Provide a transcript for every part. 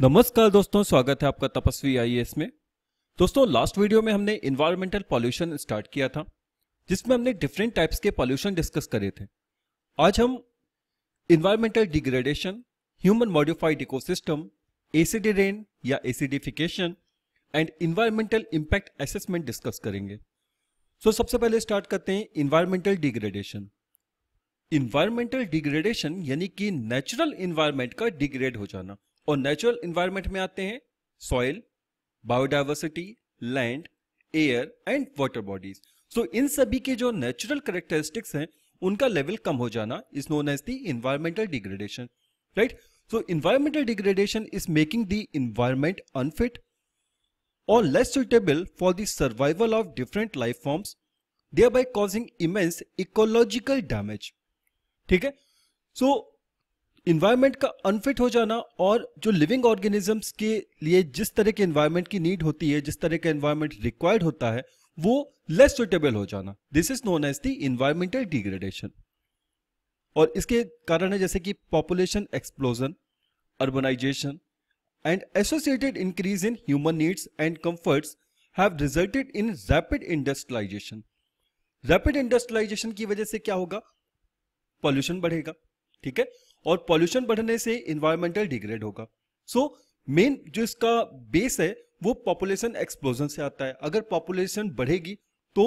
नमस्कार दोस्तों स्वागत है आपका तपस्वी आईएएस e में दोस्तों लास्ट वीडियो में हमने इन्वायरमेंटल पॉल्यूशन स्टार्ट किया था जिसमें हमने डिफरेंट टाइप्स के पॉल्यूशन डिस्कस करे थे आज हम environmental degradation human modified ecosystem acid rain या acidification and environmental impact assessment discuss करेंगे सो so, सबसे पहले स्टार्ट करते हैं इन्वायरमेंटल डिग्रेडेशन इन्वायरमेंटल डिग्रेडेशन यानी कि नेचुरल इन्वायरमेंट का डिग्रेड हो जाना और नेचुरल इन्वायरमेंट में आते हैं soil biodiversity land air and water bodies so इन सभी के जो नेचुरल करेक्टरिस्टिक्स हैं उनका लेवल कम हो जाना is known as the environmental degradation right so environmental degradation is making the environment unfit suitable for the survival of different life forms they are by causing immense ecological damage ठीक है so so, environment का unfit हो जाना और जो living organisms के लिए जिस तरह के इन्वायरमेंट की नीड होती है जिस तरह का इन्वायरमेंट रिक्वायर्ड होता है वो लेस सुटेबल हो जाना this is known as the environmental degradation और इसके कारण है जैसे कि population explosion urbanization and associated increase in human needs and comforts have resulted in rapid industrialization rapid industrialization की वजह से क्या होगा पॉल्यूशन बढ़ेगा ठीक है और पॉल्यूशन बढ़ने से इन्वायरमेंटल डिग्रेड होगा सो so, मेन जो इसका बेस है वो पॉपुलेशन एक्सप्लोजन से आता है अगर पॉपुलेशन बढ़ेगी तो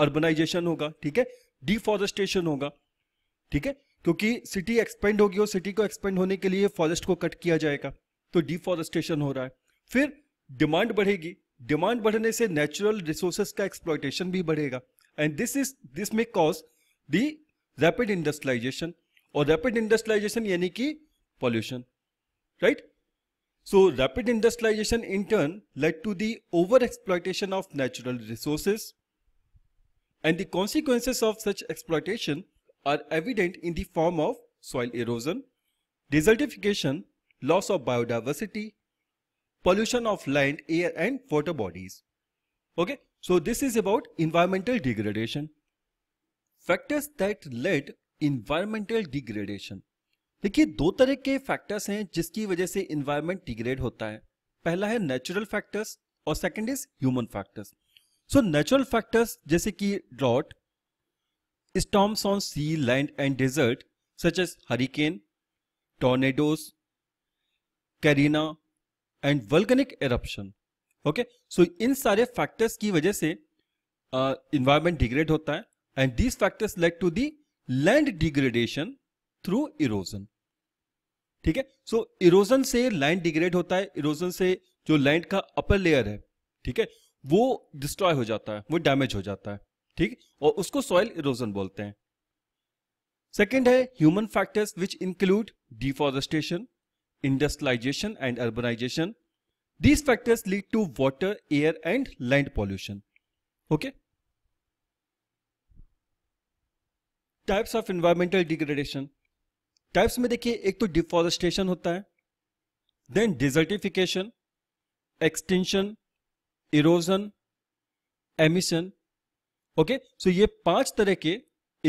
अर्बनाइजेशन होगा ठीक है डिफॉरेस्टेशन होगा ठीक है क्योंकि सिटी एक्सपेंड होगी और सिटी को एक्सपेंड होने के लिए फॉरेस्ट को कट किया जाएगा तो डिफॉरेस्टेशन हो रहा है फिर डिमांड बढ़ेगी डिमांड बढ़ने से नेचुरल रिसोर्सेस का एक्सप्लॉयटेशन भी बढ़ेगा and this is this may cause the rapid industrialization Or rapid industrialization, यानी कि pollution right so rapid industrialization in turn led to the over exploitation of natural and the consequences of such exploitation are evident in the form of soil erosion, desertification, loss of biodiversity, pollution of land, air and water bodies. Okay, so this is about environmental degradation. Factors that led environmental degradation देखिए दो तरह के factors हैं जिसकी वजह से environment degrade होता है पहला है नेचुरल फैक्टर्स और second is human factors so natural factors जैसे कि drought storms on sea land and desert such as hurricane tornadoes, Katrina and volcanic eruption okay so इन सारे फैक्टर्स की वजह से इन्वायरमेंट uh, डिग्रेड होता है and these factors led to the land degradation through erosion ठीक है so so, erosion से लैंड डिग्रेड होता है इरोजन से जो लैंड का अपर लेयर है ठीक है वो डिस्ट्रॉय हो जाता है वो डैमेज हो जाता है ठीक और उसको सॉइल इरोजन बोलते हैं सेकेंड है human factors which include deforestation industrialization and urbanization these factors lead to water air and land pollution okay types of environmental degradation types में देखिए एक तो डिफॉरेस्टेशन होता है then desertification extinction erosion emission okay so ये पांच तरह के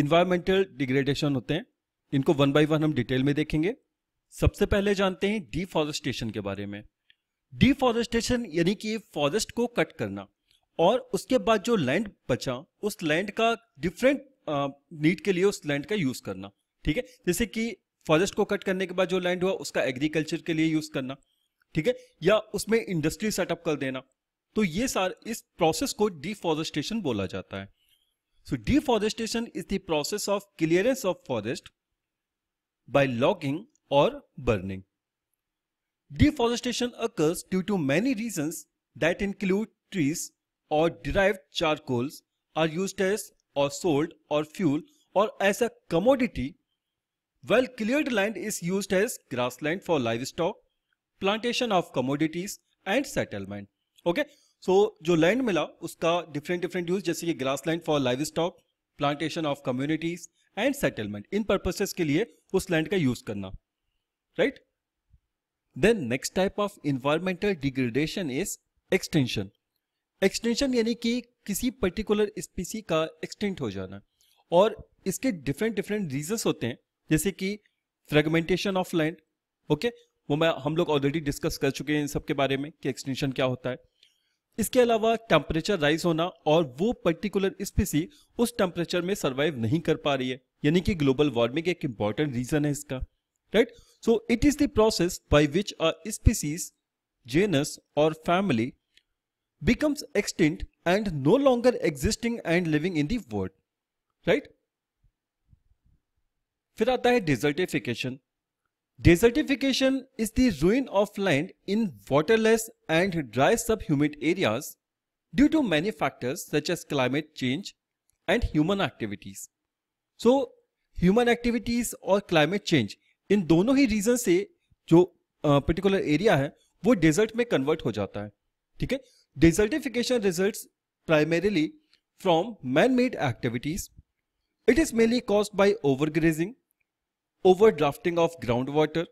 इन्वायरमेंटल डिग्रेडेशन होते हैं इनको वन बाय वन हम डिटेल में देखेंगे सबसे पहले जानते हैं डिफॉरेस्टेशन के बारे में डिफॉरेस्टेशन यानी कि फॉरेस्ट को कट करना और उसके बाद जो लैंड बचा उस लैंड का डिफरेंट नीट के लिए उस लैंड का यूज करना ठीक है जैसे कि फॉरेस्ट को कट करने के बाद जो लैंड हुआ उसका एग्रीकल्चर के लिए यूज करना ठीक है या उसमें इंडस्ट्री सेटअप कर देना तो ये सार इस प्रोसेस को डिफॉरेस्टेशन बोला जाता है so deforestation is the process of clearance of forest by logging और burning deforestation occurs due to many reason that include trees और derive charcoals are use as और फ्यूल और as a commodity well clear land is use as grassland for livestock plantation of commodities and settlement okay so जो land मिला उसका different different use जैसे कि grassland for livestock plantation of communities and settlement इन purposes के लिए उस land का यूज करना right then next type of environmental degradation is extinction extinction यानी कि किसी पर्टिकुलर स्पीसी का एक्सटेंट हो जाना और इसके डिफरेंट डिफरेंट रीजन होते हैं जैसे कि फ्रेगमेंटेशन ऑफ लैंड ओके वो मैं हम लोग ऑलरेडी डिस्कस कर चुके हैं इन सब के बारे में कि एक्सटेंशन क्या होता है इसके अलावा टेम्परेचर राइज होना और वो पर्टिकुलर स्पीसी उस टेम्परेचर में सर्वाइव नहीं कर पा रही है यानी कि ग्लोबल वार्मिंग एक इंपॉर्टेंट रीजन है इसका right so it is the process by which a species genus और family becomes extinct and no longer existing and living in the world. Right? फिर आता है desertification. Desertification is the ruin of land in waterless and dry subhumid areas due to many factors such as climate change and human activities. So, human activities or climate change, in दोनों ही reason से जो particular area है वो desert में convert हो जाता है ठीक है desertification results primarily from man-made activities. It is mainly caused by overgrazing, overdrafting of groundwater,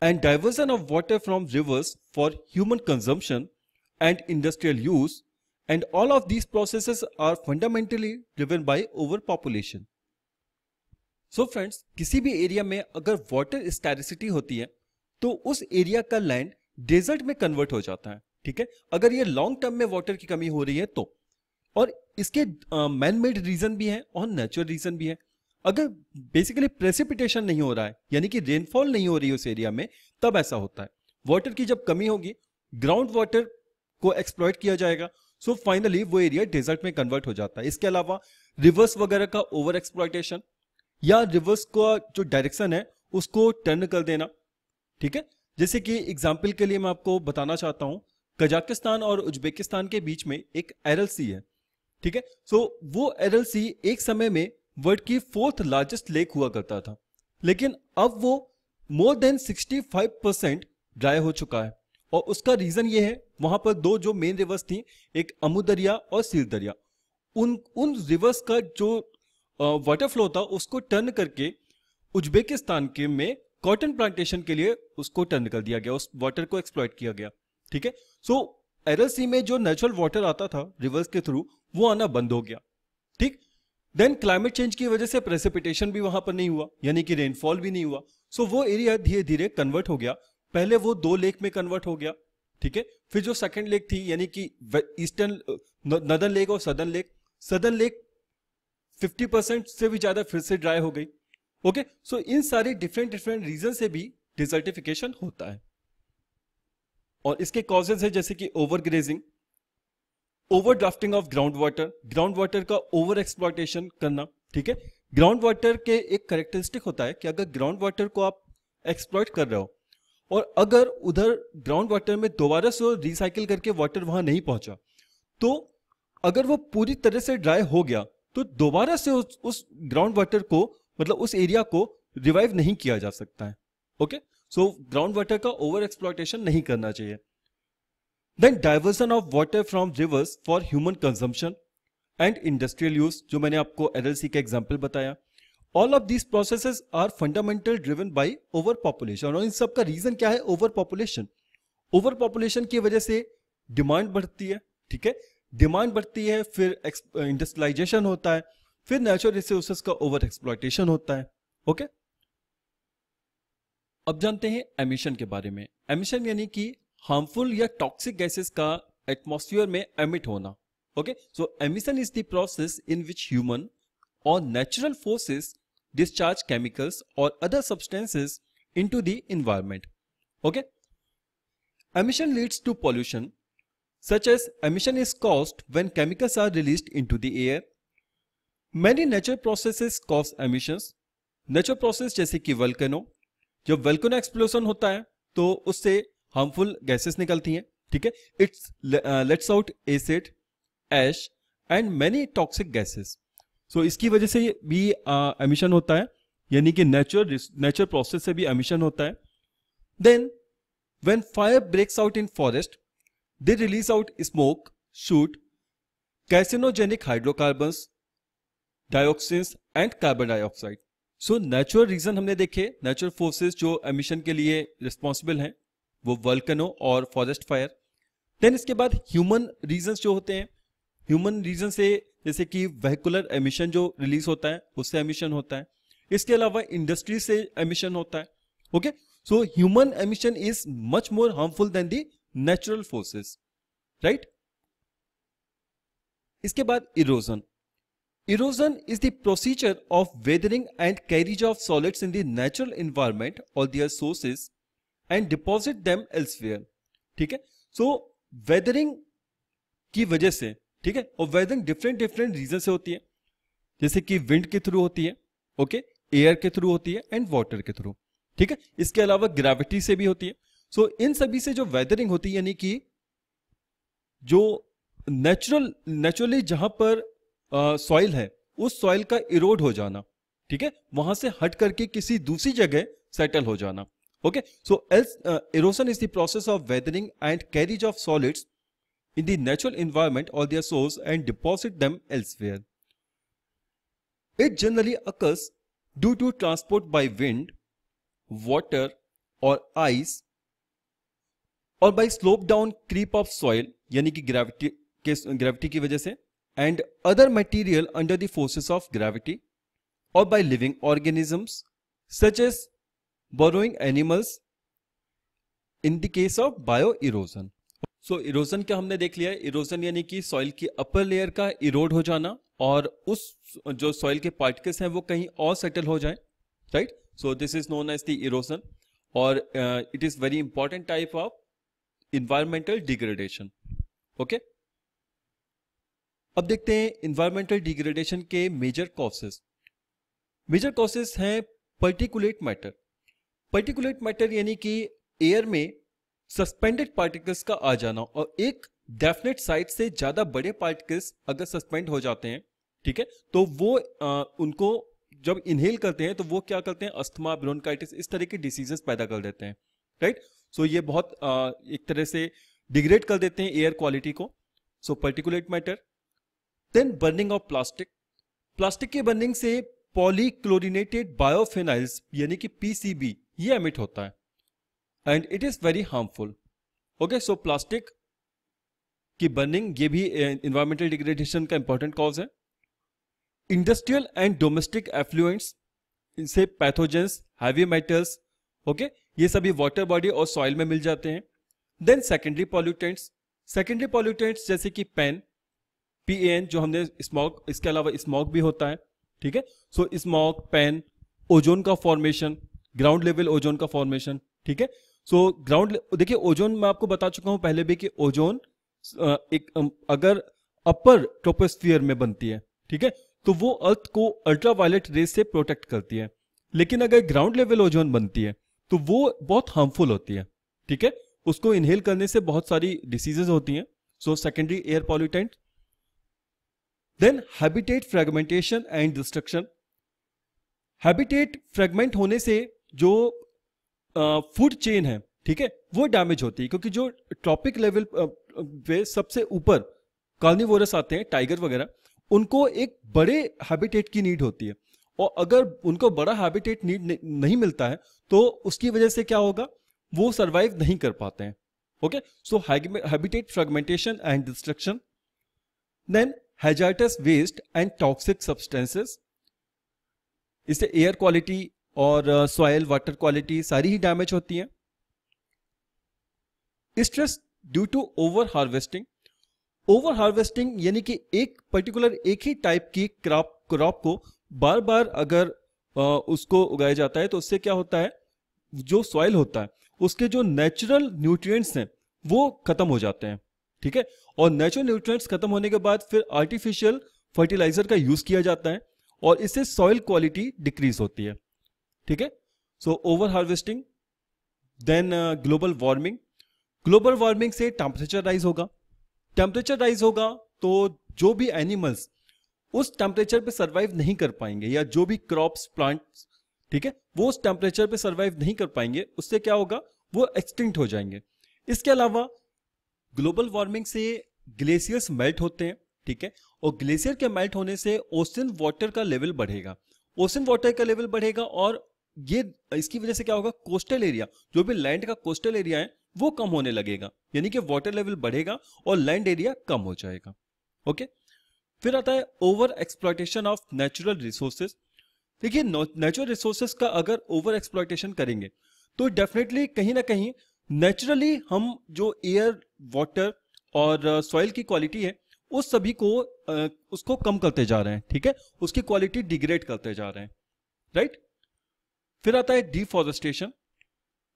and diversion of water from rivers for human consumption and industrial use and all of these processes are fundamentally driven by overpopulation. So so friends किसी भी area में अगर water स्टेरिसिटी होती है तो उस area का land desert में कन्वर्ट हो जाता है ठीक है अगर ये लॉन्ग टर्म में वाटर की कमी हो रही है तो और इसके मैन मेड रीजन भी है और नेचुरल रीजन भी है अगर बेसिकली प्रेसिपिटेशन नहीं हो रहा है यानी कि रेनफॉल नहीं हो रही है उस एरिया में तब ऐसा होता है वाटर की जब कमी होगी ग्राउंड वाटर को एक्सप्लॉयट किया जाएगा सो so फाइनली वो एरिया डेजर्ट में कन्वर्ट हो जाता है इसके अलावा रिवर्स वगैरह का ओवर एक्सप्लॉयटेशन या रिवर्स का जो डायरेक्शन है उसको टर्न कर देना ठीक है जैसे कि एग्जाम्पल के लिए मैं आपको बताना चाहता हूं कजाकिस्तान और उज्बेकिस्तान के बीच में एक एरल सी है ठीक है सो वो एरल सी एक समय में वर्ल्ड की फोर्थ लार्जेस्ट लेक हुआ करता था लेकिन अब वो मोर देन 65 परसेंट ड्राई हो चुका है और उसका रीजन ये है वहां पर दो जो मेन रिवर्स थी एक अमुदरिया और सीर दरिया उन उन रिवर्स का जो वाटर फ्लो था उसको टर्न करके उज्बेकिस्तान के में कॉटन प्लांटेशन के लिए उसको टर्न कर दिया गया उस वाटर को एक्सप्लॉयट किया गया ठीक है सो एरल सी में जो नेचुरल वाटर आता था रिवर्स के थ्रू वो आना बंद हो गया ठीक देन क्लाइमेट चेंज की वजह से प्रेसिपिटेशन भी वहां पर नहीं हुआ यानी कि रेनफॉल भी नहीं हुआ सो so, वो एरिया धीरे धीरे कन्वर्ट हो गया पहले वो दो लेक में कन्वर्ट हो गया ठीक है फिर जो सेकेंड लेक थी यानी कि ईस्टर्न नदन लेक और सदर लेक सदर लेक 50 परसेंट से भी ज्यादा फिर से ड्राई हो गई ओके okay? सो so, इन सारी डिफरेंट डिफरेंट रीजन से भी डिजर्टिफिकेशन होता है और इसके कॉजेज है जैसे कि over grazing over drafting of ground water ground water का ओवर एक्सप्लॉटेशन करना ठीक है ग्राउंड वाटर के एक करेक्टरिस्टिक होता है कि अगर ग्राउंड वाटर को आप एक्सप्लॉयट कर रहे हो और अगर उधर ग्राउंड वाटर में दोबारा से रिसाइकिल करके वाटर वहां नहीं पहुंचा तो अगर वो पूरी तरह से ड्राई हो गया तो दोबारा से उस ग्राउंड वाटर को मतलब उस एरिया को रिवाइव नहीं किया जा सकता है okay okay? So ground water का ओवर एक्सप्लॉयटेशन नहीं करना चाहिए then diversion of water from rivers for human consumption and industrial use जो मैंने आपको एलएलसी का एग्जाम्पल बताया all of these process are fundamental driven by over population और इन सब का रीजन क्या है ओवर पॉपुलेशन ओवर पॉपुलेशन की वजह से डिमांड बढ़ती है ठीक है डिमांड बढ़ती है फिर इंडस्ट्रियलाइजेशन होता है फिर नेचुरल रिसोर्सेज का ओवर एक्सप्लॉयटेशन होता है ओके okay? अब जानते हैं एमिशन के बारे में एमिशन यानी कि हार्मफुल या टॉक्सिक गैसेस का एटमोस्फियर में एमिट होना okay so emission is the in which human और नेचुरल फोर्सेस डिस्चार्ज केमिकल्स और other substances into the environment okay emission leads to pollution such as emission is caused when chemicals are released into the air many natural process cause emission natural process जैसे कि volcano जब वेल्कोना explosion होता है तो उससे harmful gases निकलती हैं ठीक है it's lets out acid ash and many toxic gases so इसकी वजह से भी एमिशन uh, होता है यानी कि नेचुरल नेचुरल प्रोसेस से भी एमिशन होता है then when fire breaks out in forest they release out smoke soot carcinogenic hydrocarbons dioxins and carbon dioxide so natural reason हमने देखे नेचुरल फोर्सेस जो एमिशन के लिए रिस्पॉन्सिबल हैं वो वर्ल्कनो और फॉरेस्ट फायर देन इसके बाद ह्यूमन रीजन जो होते हैं ह्यूमन रीजन से जैसे कि वेहिकुलर एमिशन जो रिलीज होता है उससे एमिशन होता है इसके अलावा इंडस्ट्री से एमिशन होता है okay so human emission is much more harmful than the natural forces right इसके बाद erosion Erosion is the procedure of weathering and carriage of solids in the natural environment or their sources and deposit them elsewhere. ठीक है so so, weathering की वजह से ठीक है और वेदरिंग डिफरेंट डिफरेंट रीजन से होती है जैसे कि विंड के थ्रू होती है ओके एयर के थ्रू होती है एंड वाटर के थ्रू ठीक है इसके अलावा ग्रेविटी से भी होती है सो so, इन सभी से जो वेदरिंग होती है यानी कि जो नेचुरल नेचुरली जहां पर सॉइल है उस सॉइल का इरोड हो जाना ठीक है वहां से हट करके किसी दूसरी जगह सेटल हो जाना okay so else erosion is the process of weathering and carriage of solids in the natural environment और their source and deposit them elsewhere it generally occurs due to transport by wind water और ice और by slope down creep of soil यानी कि gravity के gravity की वजह से and other material under gravity और by living or by living organisms such in the case of bio erosion so erosion क्या हमने देख लिया इरोजन यानी कि सॉइल की अपर लेयर का इरोड हो जाना और उस जो सॉइल के पार्टिकल्स हैं वो कहीं और सेटल हो जाए right so this is known as the erosion और it is very important type of environmental degradation okay अब देखते हैं इन्वायरमेंटल डिग्रेडेशन के मेजर कॉसेस मेजर कॉसेस हैं पर्टिकुलेट मैटर पर्टिकुलेट मैटर यानी कि एयर में सस्पेंडेड पार्टिकल्स का आ जाना और एक डेफिनेट साइज से ज्यादा बड़े पार्टिकल्स अगर सस्पेंड हो जाते हैं ठीक है तो वो आ, उनको जब इनहेल करते हैं तो वो क्या करते हैं अस्थमा ब्रोनकाइटिस इस तरह के डिसीजेस पैदा कर देते हैं राइट सो so ये बहुत आ, एक तरह से डिग्रेड कर देते हैं एयर क्वालिटी को so particulate matter then burning of plastic plastic की बर्निंग से पॉलीक्लोरिनेटेड बायोफेनाइल्स यानी कि पीसीबी ये एमिट होता है and it is very harmful okay so plastic की बर्निंग ये भी इन्वायरमेंटल डिग्रेडेशन का इंपॉर्टेंट कॉज है इंडस्ट्रियल एंड डोमेस्टिक एफ्लुएंट्स इनसे पैथोजेंस हैवी मेटल्स ओके ये सभी वाटर बॉडी और सॉइल में मिल जाते हैं then secondary pollutants secondary pollutants जैसे कि पेन पी एन जो हमने स्मॉक इसके अलावा स्मॉक भी होता है ठीक है सो स्मॉक पेन ओजोन का फॉर्मेशन ग्राउंड लेवल ओजोन का फॉर्मेशन ठीक है सो ग्राउंड देखिए ओजोन मैं आपको बता चुका हूं पहले भी कि ओजोन एक अगर अपर ट्रोपोस्फियर में बनती है ठीक है तो वो अर्थ को अल्ट्रावायलेट रेस से प्रोटेक्ट करती है लेकिन अगर ग्राउंड लेवल ओजोन बनती है तो वो बहुत हार्मफुल होती है ठीक है उसको इनहेल करने से बहुत सारी डिसीजेज होती हैं so secondary air pollutant then habitat fragmentation and destruction habitat fragment होने से जो फूड uh, चेन है ठीक है वो डैमेज होती है क्योंकि जो ट्रॉपिक लेवल पे सबसे ऊपर कॉलोनीवोरस आते हैं टाइगर वगैरह उनको एक बड़े हैबिटेट की नीड होती है और अगर उनको बड़ा हैबिटेट नीड नहीं मिलता है तो उसकी वजह से क्या होगा वो सरवाइव नहीं कर पाते हैं okay so habitat fragmentation and destruction then hazardous waste and toxic substances इससे एयर क्वालिटी और सॉयल वाटर क्वालिटी सारी ही डैमेज होती हैं stress due to over harvesting over harvesting यानी कि एक पर्टिकुलर एक ही टाइप की क्रॉप क्रॉप को बार बार अगर आ, uh, उसको उगाया जाता है तो उससे क्या होता है जो सॉइल होता है उसके जो नेचुरल न्यूट्रिएंट्स हैं वो खत्म हो जाते हैं ठीक है और नेचुरल न्यूट्रिएंट्स खत्म होने के बाद फिर आर्टिफिशियल फर्टिलाइजर का यूज किया जाता है और इससे सॉइल क्वालिटी डिक्रीज होती है ठीक है so over harvesting then global warming global warming से टेम्परेचर राइज होगा टेम्परेचर राइज होगा तो जो भी एनिमल्स उस टेम्परेचर पे सरवाइव नहीं कर पाएंगे या जो भी क्रॉप्स प्लांट्स ठीक है वो उस टेम्परेचर पे सरवाइव नहीं कर पाएंगे उससे क्या होगा वो एक्सटिंक्ट हो जाएंगे इसके अलावा ग्लोबल वार्मिंग से ग्लेशियर्स मेल्ट होते हैं ठीक है और ग्लेशियर के मेल्ट होने से ओशन वाटर का लेवल बढ़ेगा ओशन वाटर का लेवल बढ़ेगा और ये इसकी वजह से क्या होगा कोस्टल एरिया जो भी लैंड का कोस्टल एरिया है वो कम होने लगेगा यानी कि वाटर लेवल बढ़ेगा और लैंड एरिया कम हो जाएगा ओके फिर आता है over exploitation of natural resources देखिए नेचुरल रिसोर्सेज का अगर ओवर एक्सप्लॉयटेशन करेंगे तो डेफिनेटली कहीं ना कहीं नेचुरली हम जो एयर वाटर और सॉइल uh, की क्वालिटी है उस सभी को uh, उसको कम करते जा रहे हैं ठीक है उसकी क्वालिटी डिग्रेड करते जा रहे हैं राइट फिर आता है deforestation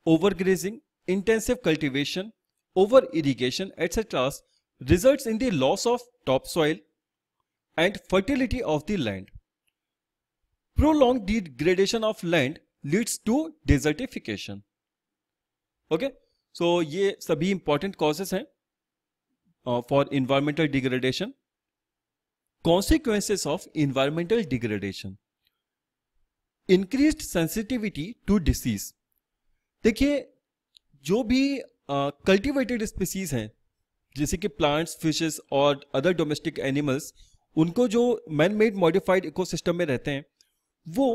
grazing intensive cultivation over irrigation etcetera result in the loss of top soil and fertility of the land prolonged degradation of land leads to desertification okay so ये सभी important causes हैं for environmental degradation consequences of environmental degradation increase sensitivity to disease देखिए जो भी cultivated uh, species हैं जैसे कि plants fishes और अदर डोमेस्टिक एनिमल्स उनको जो मैन मेड मॉडिफाइड इकोसिस्टम में रहते हैं वो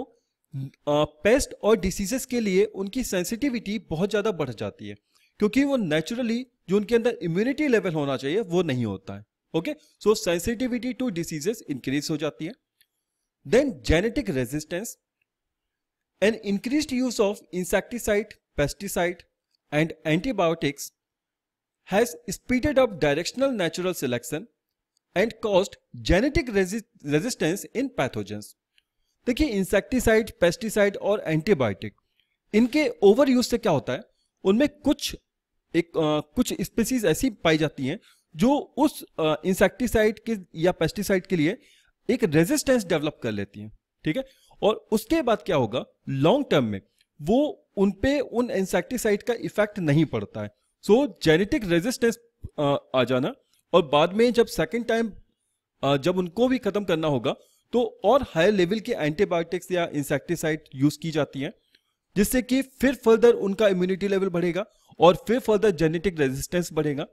पेस्ट और डिसीजेस के लिए उनकी सेंसिटिविटी बहुत ज़्यादा बढ़ जाती है क्योंकि वो नेचुरली जो उनके अंदर इम्यूनिटी लेवल होना चाहिए वो नहीं होता है okay so sensitivity to diseases increase हो जाती है then genetic resistance and increase use of insecticide pesticide and antibiotics has speeded up directional natural selection and caused genetic resistance in pathogens देखिए इंसेक्टिसाइड पेस्टिसाइड और antibiotic इनके over use से क्या होता है उनमें कुछ एक आ, कुछ स्पीसीज ऐसी पाई जाती हैं जो उस इंसेक्टिसाइड के या पेस्टिसाइड के लिए एक रेजिस्टेंस डेवलप कर लेती हैं ठीक है और उसके बाद क्या होगा लॉन्ग टर्म में वो उन पे उन इंसेक्टिसाइड का इफेक्ट नहीं पड़ता है सो जेनेटिक रेजिस्टेंस आ जाना और बाद में जब सेकेंड टाइम जब उनको भी खत्म करना होगा तो और हायर लेवल के एंटीबायोटिक्स या इंसेक्टिसाइड यूज की जाती हैं जिससे कि फिर फर्दर उनका इम्यूनिटी लेवल बढ़ेगा और फिर फर्दर जेनेटिक रेजिस्टेंस बढ़ेगा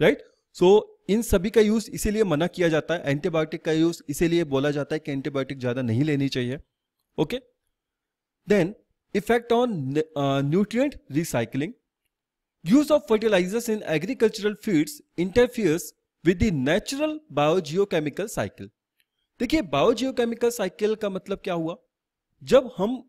राइट सो so, इन सभी का यूज इसीलिए मना किया जाता है एंटीबायोटिक का यूज इसीलिए बोला जाता है कि एंटीबायोटिक ज्यादा नहीं लेनी चाहिए okay then effect on nutrient recycling use of fertilisers in agricultural fields interferes with the natural biogeochemical cycle देखिए बायोजियोकेमिकल साइकिल का मतलब क्या हुआ जब हम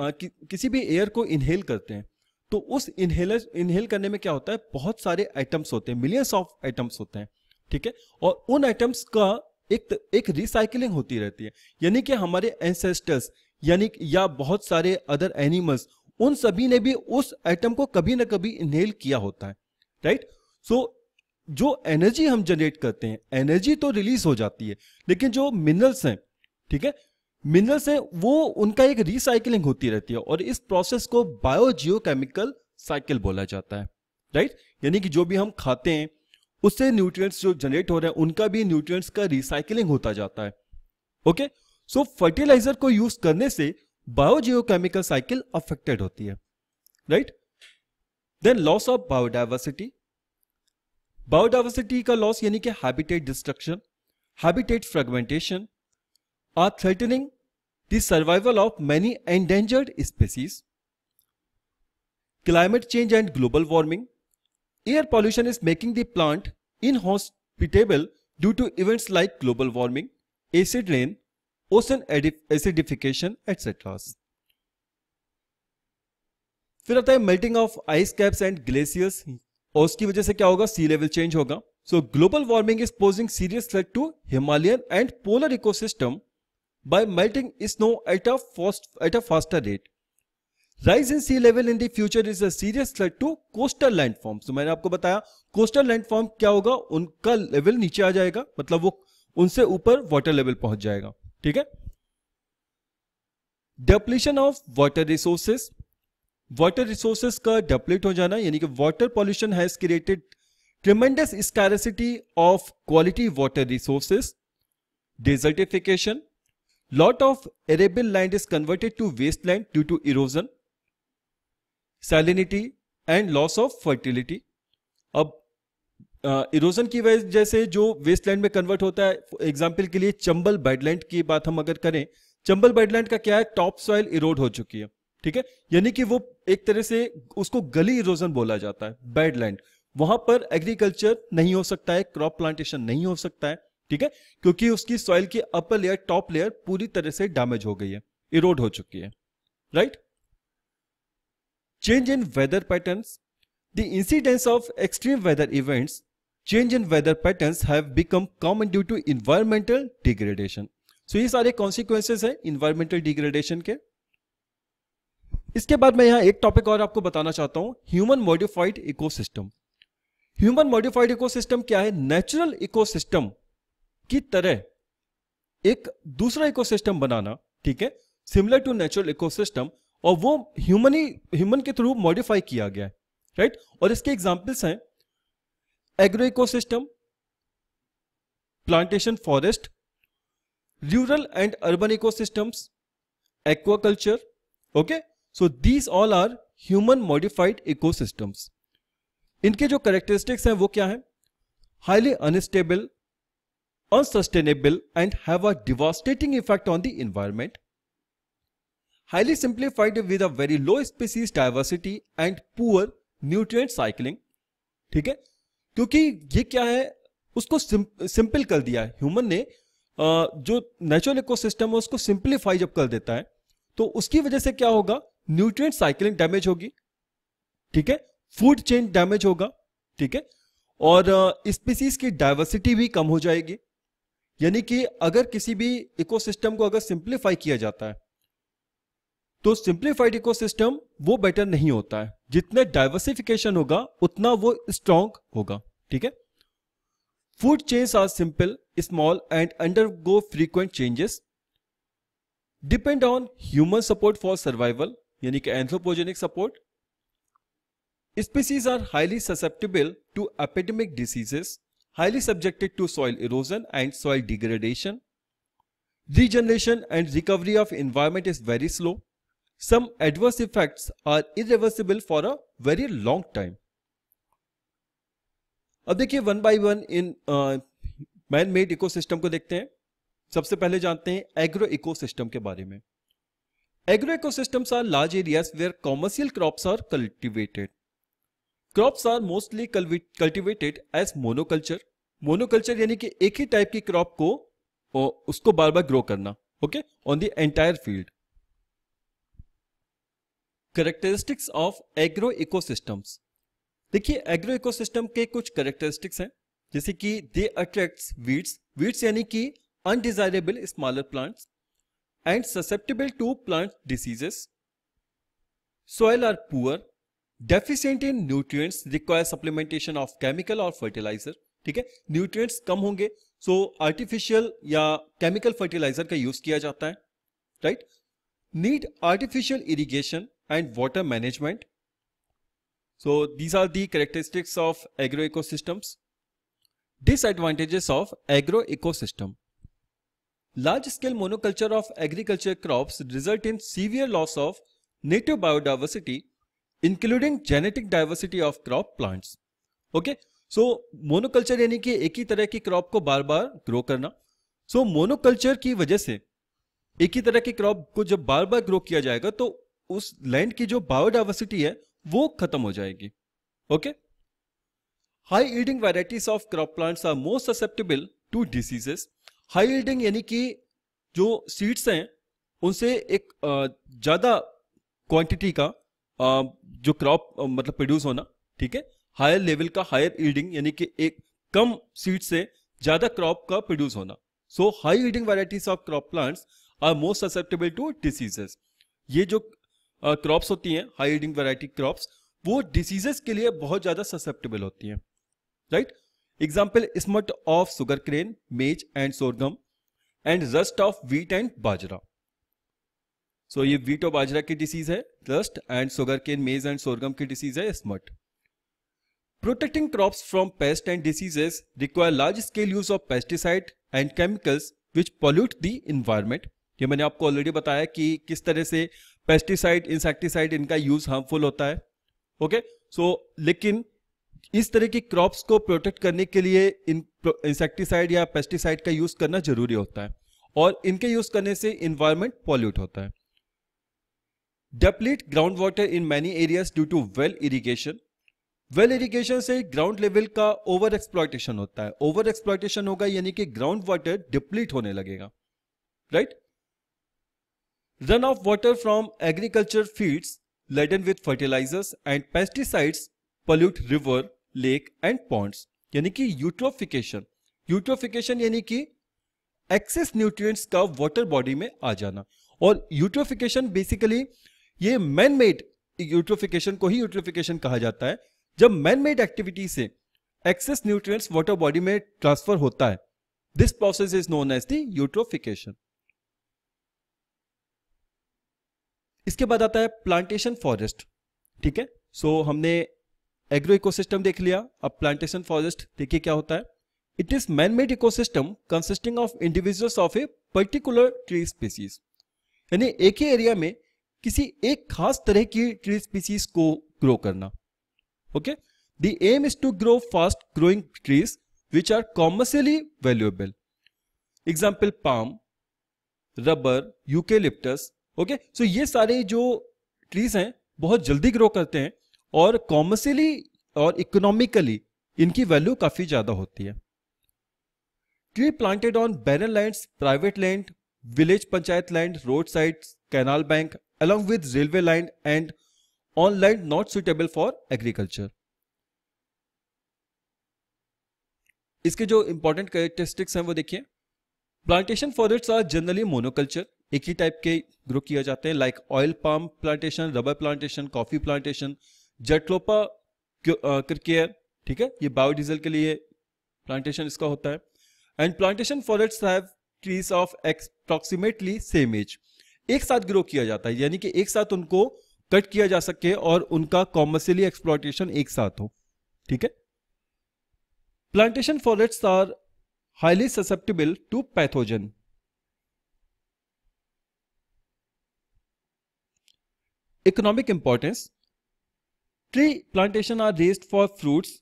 आ, कि, किसी भी एयर को इनहेल करते हैं तो उस इनहेलर इनहेल करने में क्या होता है बहुत सारे आइटम्स होते हैं मिलियंस ऑफ आइटम्स होते हैं ठीक है और उन आइटम्स का एक एक रिसाइकलिंग होती रहती है यानी कि हमारे एंसेस्टर्स यानी या बहुत सारे अदर एनिमल्स उन सभी ने भी उस आइटम को कभी ना कभी इनहेल किया होता है राइट सो जो एनर्जी हम जनरेट करते हैं एनर्जी तो रिलीज हो जाती है लेकिन जो मिनरल्स हैं ठीक है मिनरल्स हैं वो उनका एक रिसाइकलिंग होती रहती है और इस प्रोसेस को बायोजियोकेमिकल साइकिल बोला जाता है राइट यानी कि जो भी हम खाते हैं उससे न्यूट्रिएंट्स जो जनरेट हो रहे हैं उनका भी न्यूट्रिएंट्स का रिसाइकलिंग होता जाता है ओके सो फर्टिलाइजर को यूज करने से बायोजियोकेमिकल साइकिल अफेक्टेड होती है right then loss of biodiversity biodiversity का लॉस यानी कि habitat destruction habitat fragmentation are threatening the survival of many endangered species climate change and global warming air pollution is making the planet inhospitable due to events like global warming acid rain ocean acidification etcetera फिर आता है melting of ice caps and glaciers और उसकी वजह से क्या होगा सी level change होगा so global warming is posing serious threat to Himalayan and polar ecosystem by melting snow at a at a faster rate rise in sea level in the future is a serious threat to coastal coastal तो मैंने आपको बताया coastal landform क्या होगा उनका level नीचे आ जाएगा मतलब वो उनसे ऊपर वाटर लेवल पहुंच जाएगा ठीक है depletion of water resources water resources का डेपलेट हो जाना यानी कि water pollution has created tremendous scarcity of quality water resources lot of arable land is converted to waste land due to erosion salinity and loss of fertility अब erosion की वजह से जो वेस्टलैंड में कन्वर्ट होता है एग्जाम्पल के लिए चंबल बेडलैंड की बात हम अगर करें चंबल बेडलैंड का क्या है टॉप सॉइल इरोड हो चुकी है ठीक है यानी कि वो एक तरह से उसको गली इरोजन बोला जाता है बेड लैंड वहां पर एग्रीकल्चर नहीं हो सकता है क्रॉप प्लांटेशन नहीं हो सकता है ठीक है क्योंकि उसकी सॉइल की अपर लेयर टॉप लेयर पूरी तरह से डैमेज हो गई है इरोड हो चुकी है right change in weather pattern the incidence of extreme weather events change in weather pattern have become common due to environmental degradation so ये सारे कॉन्सिक्वेंसेस है इन्वायरमेंटल डिग्रेडेशन के इसके बाद मैं यहां एक टॉपिक और आपको बताना चाहता हूं human modified ecosystem human modified ecosystem क्या है नेचुरल इकोसिस्टम की तरह एक दूसरा इकोसिस्टम बनाना ठीक है सिमिलर टू नेचुरल इकोसिस्टम और वो ह्यूमन ही ह्यूमन के थ्रू मॉडिफाई किया गया है राइट और इसके एग्जाम्पल्स हैं agro ecosystem plantation forest rural and urban ecosystems aquaculture okay so these all are human modified ecosystems इनके जो करेक्टरिस्टिक्स हैं वो क्या है highly unstable unsustainable and have a devastating effect on the environment highly simplified with a very low species diversity and poor nutrient cycling ठीक है क्योंकि ये क्या है उसको सिंपल कर दिया है ह्यूमन ने जो नेचुरल इकोसिस्टम है उसको सिंप्लीफाई जब कर देता है तो उसकी वजह से क्या होगा न्यूट्रिएंट साइकिलिंग डैमेज होगी ठीक है फूड चेन डैमेज होगा ठीक है और स्पीसीज की डाइवर्सिटी भी कम हो जाएगी यानी कि अगर किसी भी इकोसिस्टम को अगर सिंप्लीफाई किया जाता है तो सिंप्लीफाइड इकोसिस्टम वो बेटर नहीं होता है जितना डाइवर्सिफिकेशन होगा उतना वो स्ट्रांग होगा ठीक है food chains are simple small and undergo frequent changes depend on human support for survival यानी कि anthropogenic support species are highly susceptible to epidemic diseases highly subjected to soil erosion and soil degradation regeneration and recovery of environment is very slow some adverse effects are irreversible for a very long time अब देखिए one by one इन man made ecosystem को देखते हैं सबसे पहले जानते हैं एग्रो इकोसिस्टम के बारे में Agroecosystems are large areas where commercial crops are cultivated. Crops are mostly cultivated as monoculture monoculture यानी कि एक ही टाइप की क्रॉप को उसको बार बार ग्रो करना okay on the entire field characteristics of agro ecosystems देखिए एग्रो इकोसिस्टम के कुछ करेक्टरिस्टिक्स हैं जैसे कि दे अट्रैक्ट्स वीड्स वीड्स यानी कि undesirable smaller plants and susceptible to plant diseases. Soil are poor, deficient in nutrients require supplementation of chemical और fertiliser ठीक है न्यूट्रिएंट्स कम होंगे सो आर्टिफिशियल या केमिकल फर्टिलाइजर का यूज किया जाता है right need artificial irrigation and water management so these are the characteristics of agro ecosystems disadvantages of agro ecosystem large scale monoculture of agriculture crop result in severe loss of native biodiversity including genetic diversity of crop plant okay so monoculture यानी कि एक ही तरह की crop को बार बार grow करना सो so, monoculture की वजह से एक ही तरह की क्रॉप को जब बार बार ग्रो किया जाएगा तो उस लैंड की जो बायोडाइवर्सिटी है वो खत्म हो जाएगी okay high yielding varieties of crop plants are most susceptible to diseases high yielding यानी कि जो सीड्स हैं उनसे एक ज़्यादा क्वांटिटी का जो क्रॉप मतलब प्रोड्यूस होना ठीक है हायर लेवल का हायर ईडिंग यानी कि एक कम सीड से ज़्यादा क्रॉप का प्रोड्यूस होना so high yielding varieties of crop plants are most susceptible to diseases ये जो क्रॉप्स uh, होती हैं हाई ईडिंग वैराइटी क्रॉप्स वो डिसीजेस के लिए बहुत ज़्यादा ससेप्टेबल होती हैं right right? Example, smut of sugarcane, maize and sorghum and rust of wheat and bajra. So so, ये वीट और बाजरा की डिसीज है rust and sugarcane maize and sorghum की डिसीज है smut protecting crops from pest and diseases require large scale use of pesticide and chemicals which pollute the environment ये मैंने आपको ऑलरेडी बताया कि किस तरह से पेस्टिसाइड इंसेक्टिसाइड इनका यूज हार्मफुल होता है ओके okay? सो so, लेकिन इस तरह की क्रॉप्स को प्रोटेक्ट करने के लिए इन इंसेक्टिसाइड या पेस्टिसाइड का यूज करना जरूरी होता है और इनके यूज करने से इन्वायरमेंट पॉल्यूट होता है deplete ground water in many areas due to well irrigation well irrigation से ग्राउंड लेवल का ओवर एक्सप्लॉयटेशन होता है ओवर एक्सप्लॉयटेशन होगा यानी कि ग्राउंड वाटर डिप्लीट होने लगेगा right run off water from agriculture fields laden with fertilisers and pesticides pollute river lake and ponds यानी कि यूट्रोफिकेशन यूट्रोफिकेशन यानी कि एक्सेस न्यूट्रिएंट्स का वाटर बॉडी में आ जाना और यूट्रोफिकेशन बेसिकली ये मैन मेड यूट्रोफिकेशन को ही यूट्रोफिकेशन कहा जाता है जब मैन मेड एक्टिविटी से एक्सेस न्यूट्रिएंट्स वाटर बॉडी में ट्रांसफर होता है this process is known as the eutrophication इसके बाद आता है प्लांटेशन फॉरेस्ट ठीक है सो so, हमने एग्रो इकोसिस्टम देख लिया अब प्लांटेशन फॉरेस्ट देखिए क्या होता है it is man made ecosystem consisting of individuals of a particular tree species यानी एक ही एरिया में किसी एक खास तरह की ट्री स्पीसीज को ग्रो करना okay the aim is to grow fast growing trees which are commercially valuable example palm rubber eucalyptus okay so ये सारे जो ट्रीज हैं बहुत जल्दी ग्रो करते हैं और कॉमर्शियली और इकोनॉमिकली इनकी वैल्यू काफी ज्यादा होती है tree planted on barren land private land village panchayat land road side canal bank along with railway line and on land not suitable for agriculture इसके जो इंपॉर्टेंट कैरेक्टरिस्टिक्स हैं वो देखिए plantation forest are generally monoculture एक ही type के grow किया जाते हैं like oil palm plantation rubber plantation coffee plantation jatropha क्रिकेयर ठीक है ये बायोडीजल के लिए प्लांटेशन इसका होता है and plantation forest have trees of approximately same age एक साथ ग्रो किया जाता है यानी कि एक साथ उनको कट किया जा सके और उनका कॉमर्शियली एक्सप्लॉटेशन एक साथ हो ठीक है plantation forest are highly susceptible to pathogen economic importance Tree plantation are raised for fruits,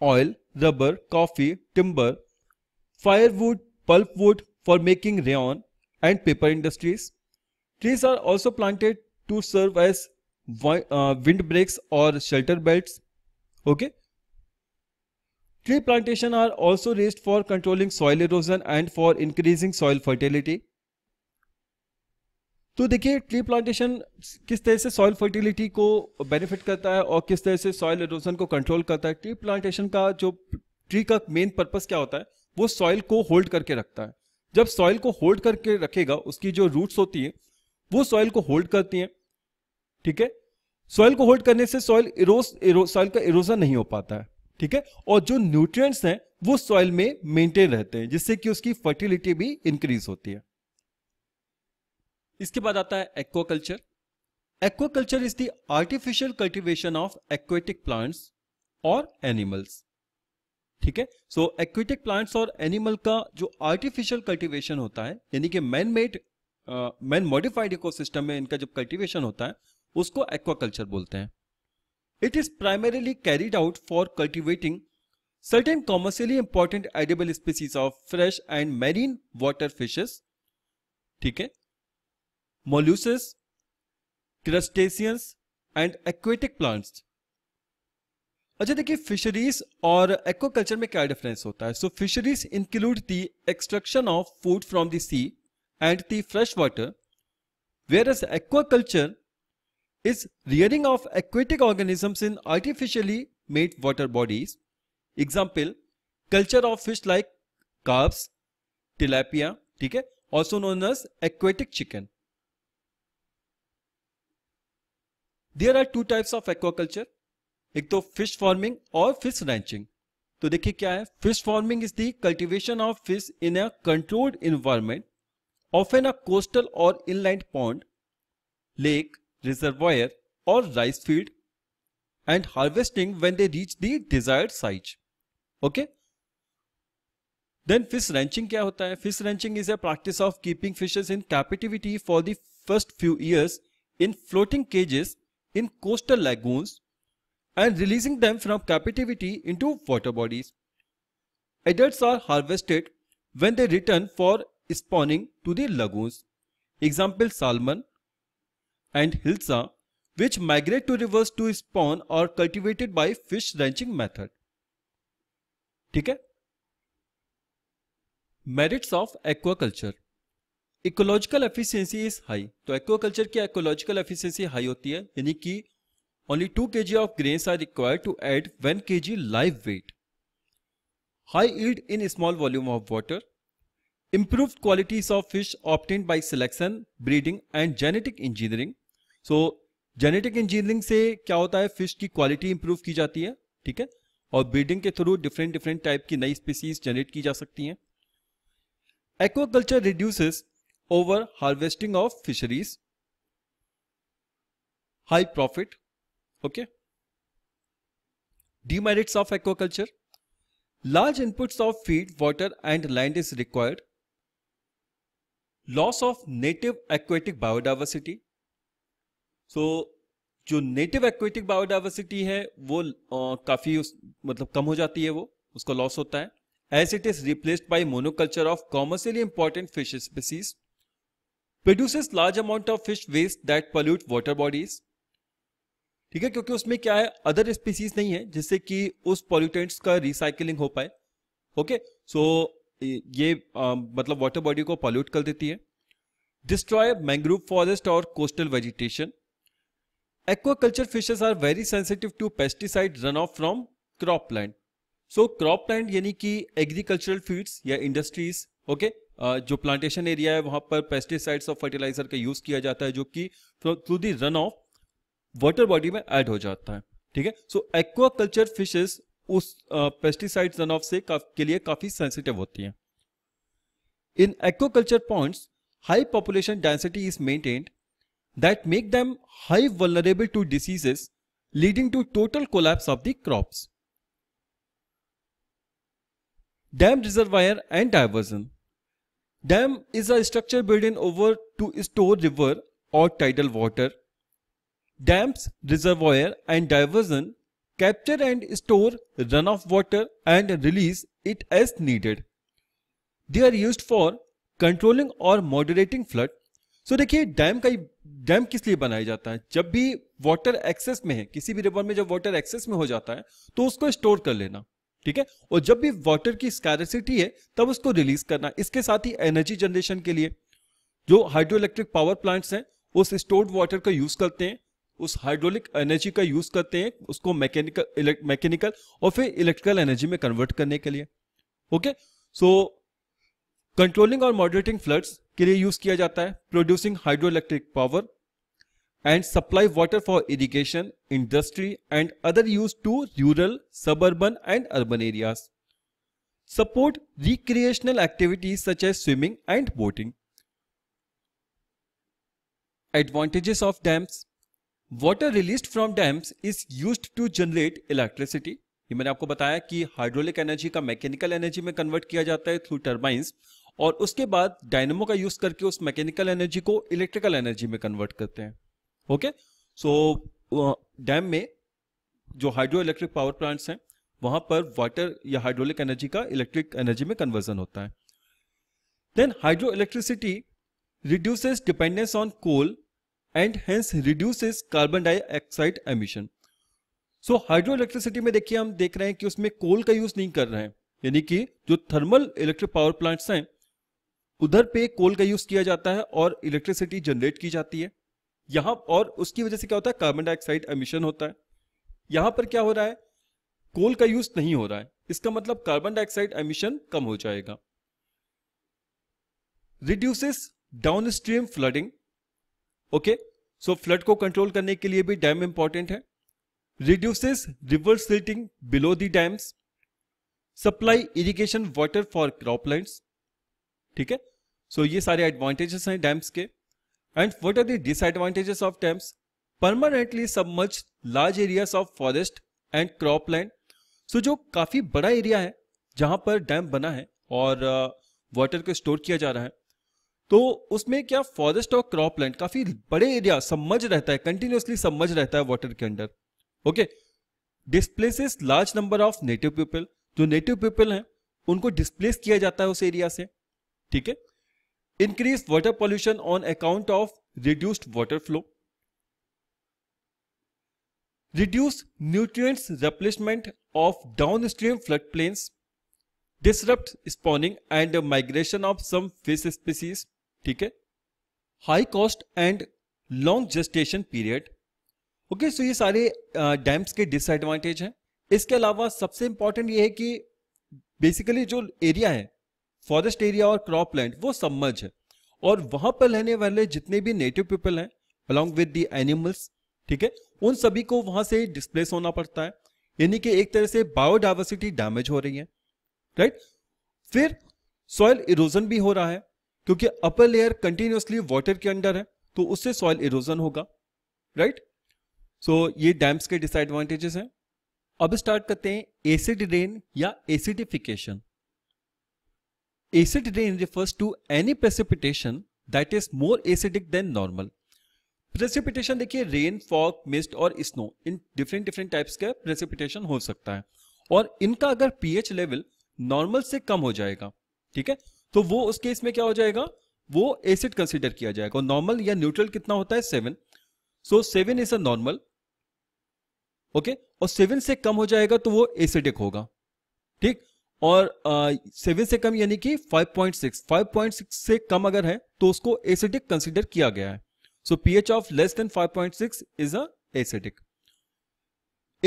oil, rubber, coffee, timber, firewood, pulpwood for making rayon and paper industries. Trees are also planted to serve as uh, windbreaks or shelter belts. Okay. Tree plantation are also raised for controlling soil erosion and for increasing soil fertility. तो देखिए tree plantation किस तरह से soil fertility को benefit करता है और किस तरह से सॉइल इरोजन को कंट्रोल करता है ट्री प्लांटेशन का जो ट्री का मेन पर्पस क्या होता है वो सॉइल को होल्ड करके रखता है जब सॉइल को होल्ड करके रखेगा उसकी जो रूट्स होती है वो सॉइल को होल्ड करती हैं ठीक है सॉइल को होल्ड करने से सॉइल इरोस सॉइल का इरोजन नहीं हो पाता है ठीक है और जो न्यूट्रिएंट्स हैं वो सॉइल में मेंटेन रहते हैं जिससे कि उसकी फर्टिलिटी भी इंक्रीज होती है इसके बाद आता है aquaculture aquaculture is the artificial cultivation of aquatic plants और एनिमल्स ठीक है सो एक्वेटिक प्लांट्स और एनिमल का जो आर्टिफिशियल कल्टीवेशन होता है यानी कि man made man modified ecosystem में इनका जब कल्टीवेशन होता है उसको एक्वाकल्चर बोलते हैं it is primarily carried out for cultivating certain commercially important edible species of fresh and marine water fishes ठीक है molluscs, crustaceans and aquatic plants. अच्छा देखिए फिशरीज और एक्वाकल्चर में क्या डिफरेंस होता है so fisheries include the extraction of food from the sea and the fresh water whereas aquaculture is rearing of aquatic organisms in artificially made water bodies. Example, culture of fish like carps, tilapia, ठीक है, also known as aquatic chicken. There are two types of aquaculture. एक तो fish farming or fish ranching. तो देखिए क्या Fish farming is the cultivation of fish in a controlled environment, often a coastal or inland pond, lake, reservoir or rice field, and harvesting when they reach the desired size. Okay? Then fish ranching क्या होता है Fish ranching is a practice of keeping fishes in captivity for the first few years in floating cages in coastal lagoons and releasing them from captivity into water bodies. Adults are harvested when they return for spawning to the lagoons. Example salmon and hilsa which migrate to rivers to spawn are cultivated by fish ranching method. ठीक है merits of ecological efficiency is high तो aquaculture की ecological efficiency high होती है यानी कि only two K G of grain are required to add one K G live weight high yield in small volume of water improve quality of fish obtain by selection breeding and genetic engineering so genetic engineering से क्या होता है fish की quality improve की जाती है ठीक है और ब्रीडिंग के थ्रू डिफरेंट डिफरेंट टाइप की नई स्पीसीज जनरेट की जा सकती है aquaculture reduces over harvesting of fisheries high profit okay demerits of aquaculture large inputs of feed water and land is required loss of native aquatic biodiversity so जो native aquatic biodiversity है वो आ, काफी उस, मतलब कम हो जाती है वो उसका लॉस होता है as it is replaced by monoculture of commercially important fish species produces large amount of fish waste that pollute water bodies ठीक है क्योंकि उसमें क्या है अदर स्पीसीज नहीं है जिससे कि उस पॉल्यूटेंट्स का रिसाइकलिंग हो पाए ओके okay? सो so, ये आ, मतलब वाटर बॉडी को पॉल्यूट कर देती है डिस्ट्रॉय मैंग्रोव फॉरेस्ट और coastal vegetation aquaculture fishes are very sensitive to pesticide run off from crop from so crop cropland यानी कि एग्रीकल्चरल फीड्स या industries okay जो प्लांटेशन एरिया है वहां पर पेस्टिसाइड्स और फर्टिलाइजर का यूज किया जाता है जो कि through the run off water body में ऐड हो जाता है ठीक है सो एक्वा फिशेस उस पेस्टिसाइड रन ऑफ से के लिए काफी सेंसिटिव होती है in aquaculture point high population density is maintained that make them high vulnerable to diseases leading to total collapse of the crops dam reservoir and diversion Dam is a structure built in over to store river or tidal water. Dams, reservoir and diversion capture and store runoff water and release it as needed. They are used for controlling or moderating flood. So देखिए dam का dam किस लिए बनाया जाता है जब भी water access में है किसी भी रिवर में जब वाटर एक्सेस में हो जाता है तो उसको स्टोर कर लेना ठीक है और जब भी वाटर की स्कैरसिटी है तब उसको रिलीज करना इसके साथ ही एनर्जी जनरेशन के लिए जो हाइड्रो इलेक्ट्रिक पावर प्लांट्स हैं उस स्टोर्ड वाटर का यूज करते हैं उस हाइड्रोलिक एनर्जी का यूज करते हैं उसको मैकेनिकल मैकेनिकल और फिर इलेक्ट्रिकल एनर्जी में कन्वर्ट करने के लिए ओके सो कंट्रोलिंग और मॉडरेटिंग फ्लड्स के लिए यूज किया जाता है producing hydro electric power and supply water for irrigation, industry and other use to rural, suburban and urban areas. Support recreational activities such as swimming and boating. Advantages of dams Water released from dams is used to generate electricity. ये मैंने आपको बताया कि hydraulic energy का mechanical energy में convert किया जाता है थ्रू टर्बाइंस और उसके बाद डायनेमो का यूज करके उस मैकेनिकल एनर्जी को इलेक्ट्रिकल एनर्जी में कन्वर्ट करते हैं ओके सो डैम में जो हाइड्रो इलेक्ट्रिक पावर प्लांट्स हैं वहां पर वाटर या हाइड्रोलिक एनर्जी का इलेक्ट्रिक एनर्जी में कन्वर्जन होता है then hydro electricity reduces dependence on coal and hence reduces carbon dioxide emission so hydro electricity में देखिए हम देख रहे हैं कि उसमें कोल का यूज नहीं कर रहे हैं यानी कि जो थर्मल इलेक्ट्रिक पावर प्लांट्स हैं उधर पे कोल का यूज किया जाता है और इलेक्ट्रिसिटी जनरेट की जाती है यहां और उसकी वजह से क्या होता है कार्बन डाइऑक्साइड एमिशन होता है यहां पर क्या हो रहा है कोल का यूज नहीं हो रहा है इसका मतलब कार्बन डाइऑक्साइड एमिशन कम हो जाएगा reduces down stream flooding okay so flood को कंट्रोल करने के लिए भी डैम इंपॉर्टेंट है reduces river silting below the dams supply irrigation water for cropland ठीक है सो so, ये सारे एडवांटेजेस हैं डैम्स के And what are the disadvantages of dams? Permanently submerged large areas of forest and cropland. So so, जो काफ़ी बड़ा area है जहां पर डैम बना है और वाटर uh, को स्टोर किया जा रहा है तो उसमें क्या फॉरेस्ट और क्रॉपलैंड काफ़ी बड़े एरिया सम्मज रहता है कंटिन्यूसली सम्मज रहता है वाटर के under okay displaces large number of native people जो नेटिव पीपल हैं उनको डिस्प्लेस किया जाता है उस एरिया से ठीक है increased water pollution on account of reduced water flow, reduce nutrients replenishment of downstream floodplains, disrupt spawning and migration of some fish species, ठीक है high cost and long gestation period okay so ये सारे dams uh, के disadvantage हैं इसके अलावा सबसे important ये है कि बेसिकली जो एरिया है फॉरेस्ट एरिया और क्रॉप लैंड वो सम्मज है और वहां पर रहने वाले जितने भी नेटिव पीपल हैं अलॉन्ग विद दी एनिमल्स ठीक है उन सभी को वहां से डिस्प्लेस होना पड़ता है यानी कि एक तरह से बायोडाइवर्सिटी डैमेज हो रही है राइट फिर सॉयल इरोजन भी हो रहा है क्योंकि अपर लेयर कंटिन्यूसली वाटर के अंडर है तो उससे सॉयल इरोजन होगा राइट सो so, ये डैम्स के डिसएडवांटेजेस हैं अब स्टार्ट करते हैं एसिड रेन या acidification Acid rain refers to any precipitation that is more acidic than normal. Precipitation देखिए रेन फॉग मिस्ट और स्नो इन डिफरेंट डिफरेंट टाइप्स के प्रेसिपिटेशन हो सकता है और इनका अगर पीएच लेवल नॉर्मल से कम हो जाएगा ठीक है तो वो उस केस में क्या हो जाएगा वो एसिड कंसिडर किया जाएगा नॉर्मल या न्यूट्रल कितना होता है seven so seven is a normal okay और सेवन से कम हो जाएगा तो वो एसिडिक होगा ठीक और सेवन से कम यानी कि 5.6 5.6 से कम अगर है तो उसको एसिडिक कंसिडर किया गया है so pH of less than 5.6 is a acidic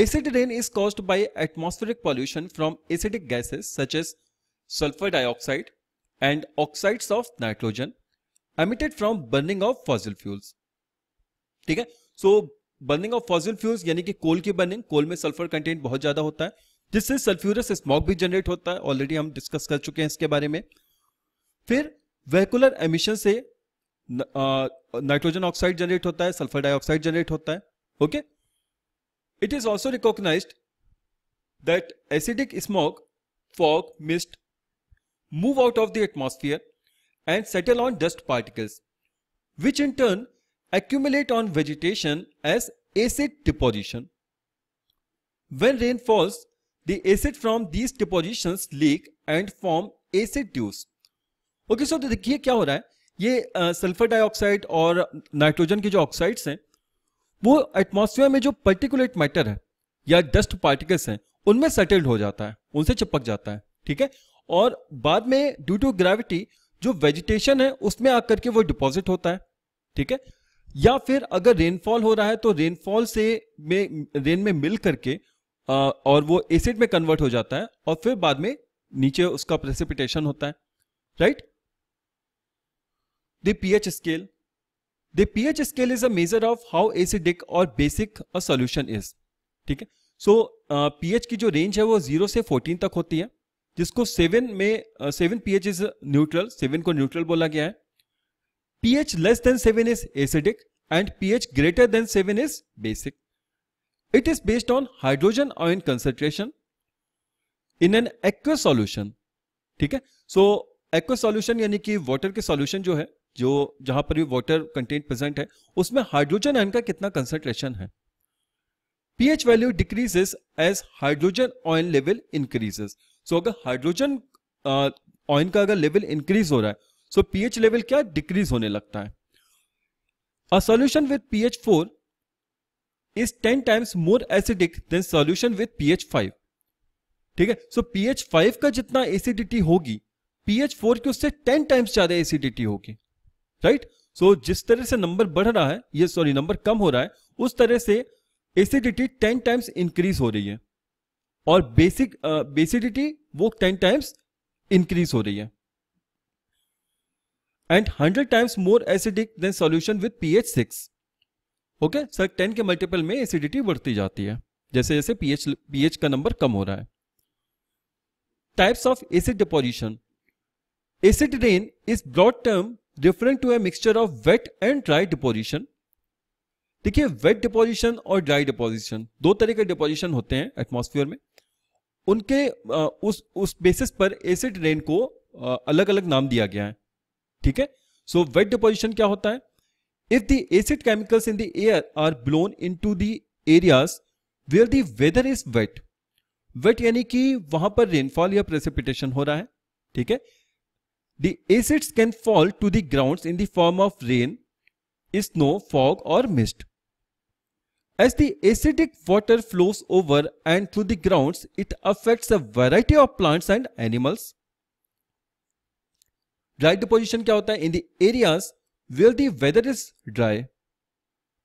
acid rain is cause by atmospheric pollution from acidic gases such as sulphur dioxide and oxides of nitrogen emitted from burning of fossil fuels ठीक है so burning of fossil fuels यानी कि कोल की burning कोल में sulphur content बहुत ज्यादा होता है जिससे सल्फ्यूरस स्मोक भी जनरेट होता है ऑलरेडी हम डिस्कस कर चुके हैं इसके बारे में फिर वेकुलर एमिशन से नाइट्रोजन ऑक्साइड जनरेट होता है सल्फर डाइऑक्साइड जनरेट होता है okay it is also recognise that acidic smoke fog mist move out of the atmosphere and settle on dust particles which in turn accumulate on vegetation as acid deposition when rain falls the acid from these depositions leak and form acid tubes. Okay so तो देखिए क्या हो रहा है ये sulphur uh, dioxide और nitrogen के जो ऑक्साइड्स हैं वो एटमॉस्फेयर में जो पर्टिकुलेट मैटर है या डस्ट पार्टिकल्स हैं उनमें सेटल्ड हो जाता है उनसे चिपक जाता है ठीक है और बाद में ड्यू टू ग्रेविटी जो वेजिटेशन है उसमें आकर के वो डिपॉजिट होता है ठीक है या फिर अगर रेनफॉल हो रहा है तो रेनफॉल से में रेन में मिल करके और वो एसिड में कन्वर्ट हो जाता है और फिर बाद में नीचे उसका प्रेसिपिटेशन होता है right the pH scale the pH scale is a measure of how acidic और बेसिक अ सोल्यूशन इज ठीक है सो पीएच की जो रेंज है वो जीरो से फोर्टीन तक होती है जिसको सेवन में seven pH is neutral seven को न्यूट्रल बोला गया है pH less than seven is acidic and pH greater than seven is basic It is based on hydrogen ion concentration in an aqueous solution. ठीक है सो एक्व solution यानी कि water के solution जो है जो जहां पर भी वॉटर कंटेंट प्रेजेंट है उसमें हाइड्रोजन आयन का कितना कंसेंट्रेशन है pH value decreases as hydrogen ion level increases so अगर हाइड्रोजन ऑयल का अगर लेवल इंक्रीज हो रहा है सो पीएच लेवल क्या डिक्रीज होने लगता है a solution with pH four is 10 times more acidic than solution with pH 5. ठीक है सो पीएच फाइव का जितना एसिडिटी होगी पीएच फोर की उससे टेन टाइम्स ज्यादा एसिडिटी होगी राइट सो जिस तरह से नंबर बढ़ रहा है ये सॉरी नंबर कम हो रहा है उस तरह से एसिडिटी टेन टाइम्स इंक्रीज हो रही है और बेसिक बेसिडिटी वो टेन टाइम्स इंक्रीज हो रही है and hundred times more acidic than solution with pH six okay sir ten के मल्टीपल में एसिडिटी बढ़ती जाती है जैसे जैसे पीएच पीएच का नंबर कम हो रहा है types of acid deposition acid rain is broad term different to a mixture of wet and dry deposition देखिए वेट डिपोजिशन और ड्राई डिपोजिशन दो तरह के डिपोजिशन होते हैं एटमॉस्फेयर में उनके उस उस बेसिस पर एसिड रेन को अलग अलग नाम दिया गया है ठीक है सो वेट डिपोजिशन क्या होता है If the acid chemicals in the air are blown into the areas where the weather is wet, wet यानी कि वहां पर rainfall या precipitation हो रहा है ठीक है The acids can fall to the grounds in the form of rain, snow, fog or mist. As the acidic water flows over and through the grounds, it affects a variety of plants and animals. Dry deposition क्या होता है? In the areas where the weather is dry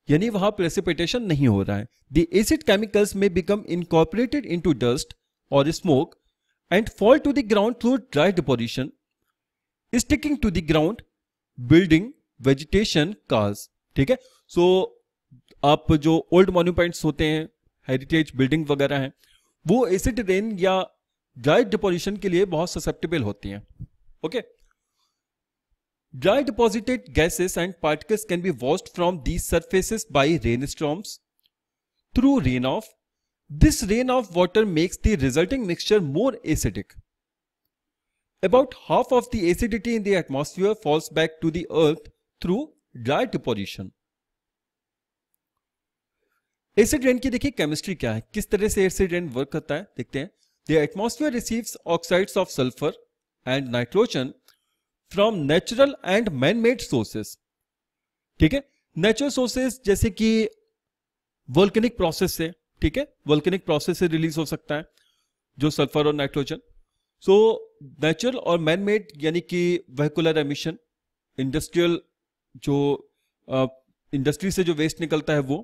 यानी वहां precipitation नहीं हो रहा है the acid chemicals may become incorporated to dust और smoke and fall to the ground through dry deposition sticking to the ground building vegetation cars ठीक है so so, आप जो ओल्ड मॉन्यूमेंट्स होते हैं हेरिटेज बिल्डिंग वगैरह हैं वो एसिड रेन या ड्राई डिपोजिशन के लिए बहुत ससेप्टेबल होती हैं okay okay? Dry deposited gases and particles can be washed from these surfaces by rainstorms. Through rain-off, this rain water makes the resulting mixture more acidic. About half of the acidity in the atmosphere falls back to the earth through dry deposition. Acid rain की देखिए chemistry क्या है किस तरह से acid rain work करता है देखते The atmosphere receives oxides of sulfur and nitrogen. From natural and man made sources ठीक है नेचुरल सोर्सेस जैसे कि वोल्केनिक प्रोसेस से ठीक है वोल्केनिक प्रोसेस से रिलीज हो सकता है जो सल्फर और नाइट्रोजन सो नेचुरल और मैन मेड यानी कि वेकुलर एमिशन इंडस्ट्रियल जो इंडस्ट्री uh, से जो वेस्ट निकलता है वो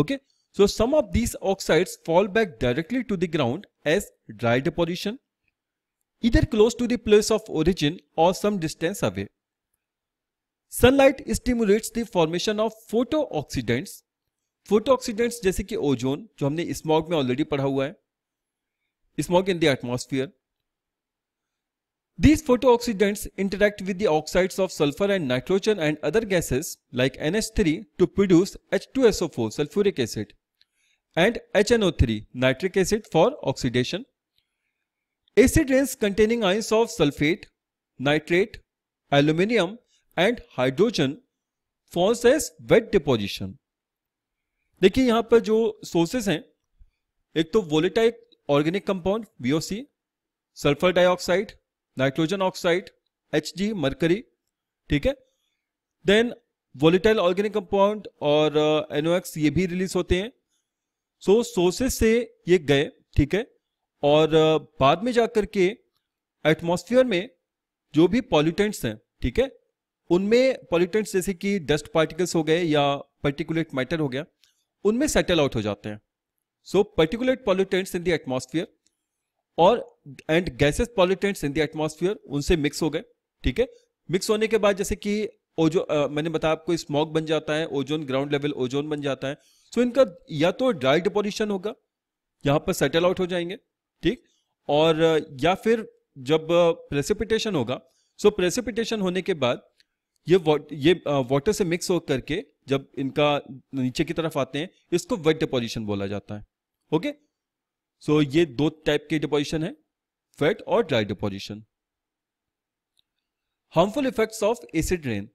okay so some of these oxides fall back directly to the ground as dry deposition either close to the place of origin or some distance away. Sunlight stimulates the formation of photooxidants. Photooxidants जैसे ozone, ozone जो हमने already में already पढ़ा हुआ है These photooxidants interact with the oxides of sulfur and nitrogen and other gases like NH3 to produce H2SO4 sulfuric acid and HNO3 nitric acid for oxidation Acid rains containing ions of sulphate nitrate aluminium and hydrogen forms as wet deposition देखिए यहां पर जो sources हैं एक तो volatile organic compound VOC sulphur dioxide nitrogen oxide H D mercury ठीक है then volatile organic compound और एनओएक्स uh, NOx ये भी रिलीज होते हैं सो so, सोर्सेस से ये गए ठीक है और बाद में जाकर के एटमोस्फियर में जो भी पॉल्यूटेंट्स हैं ठीक है उनमें पॉल्यूटेंट्स जैसे कि डस्ट पार्टिकल्स हो गए या पर्टिकुलेट मैटर हो गया उनमें सेटल आउट हो जाते हैं सो particulate pollutants in the atmosphere और and gases pollutants in the atmosphere उनसे मिक्स हो गए ठीक है मिक्स होने के बाद जैसे कि ओजो आ, मैंने बताया आपको स्मॉग बन जाता है ओजोन ग्राउंड लेवल ओजोन बन जाता है सो so, इनका या तो ड्राई डिपोजिशन होगा यहां पर सेटल आउट हो जाएंगे ठीक और या फिर जब प्रेसिपिटेशन होगा सो प्रेसिपिटेशन होने के बाद ये वॉट ये वाटर से मिक्स हो करके जब इनका नीचे की तरफ आते हैं इसको वेट डिपोजिशन बोला जाता है ओके सो so, ये दो टाइप के डिपोजिशन है वेट और dry deposition harmful effects of acid rain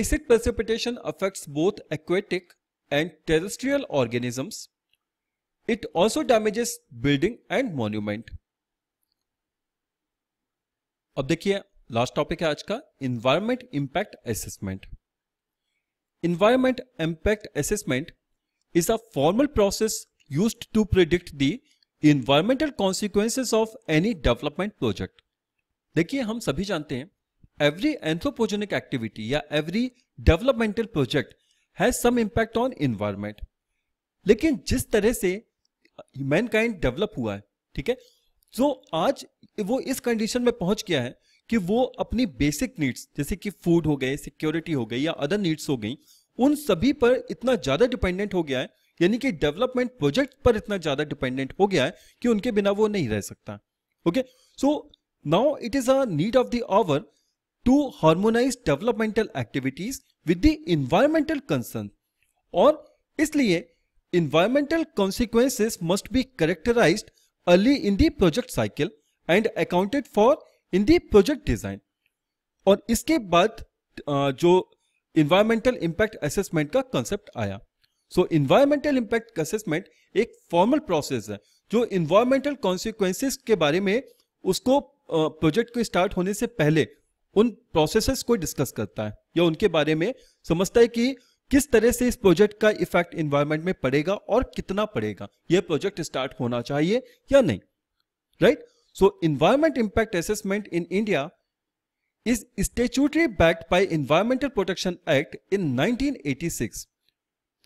acid precipitation affects both aquatic and terrestrial organisms It also damages building and monument. अब देखिए लास्ट टॉपिक है आज का environment impact assessment environment impact assessment is a formal process use to predict the environmental consequences of any development project देखिए हम सभी जानते हैं एवरी एंथ्रोपोजेनिक एक्टिविटी या every developmental project has some impact on environment लेकिन जिस तरह से मैनकाइंड डेवलप हुआ है ठीक है जो आज वो इस कंडीशन में पहुंच गया है कि वो अपनी बेसिक नीड्स जैसे कि फूड हो गए सिक्योरिटी हो गई या अदर नीड्स हो गई उन सभी पर इतना ज्यादा डिपेंडेंट हो गया है यानी कि डेवलपमेंट प्रोजेक्ट पर इतना ज्यादा डिपेंडेंट हो गया है कि उनके बिना वो नहीं रह सकता okay so now it is a need of the hour to harmonize developmental activities with the environmental concern और इसलिए Environmental consequences must be characterized early in the project cycle and accounted for in the project design. और इसके बाद जो environmental impact assessment का concept आया so environmental impact assessment एक formal process है जो इन्वायरमेंटल कॉन्सिक्वेंसेस के बारे में उसको प्रोजेक्ट को स्टार्ट होने से पहले उन प्रोसेसेस को डिस्कस करता है या उनके बारे में समझता है कि किस तरह से इस प्रोजेक्ट का इफेक्ट इन्वायरमेंट में पड़ेगा और कितना पड़ेगा यह प्रोजेक्ट स्टार्ट होना चाहिए या नहीं right so environment impact assessment in India is statutory backed by environmental protection act in nineteen eighty six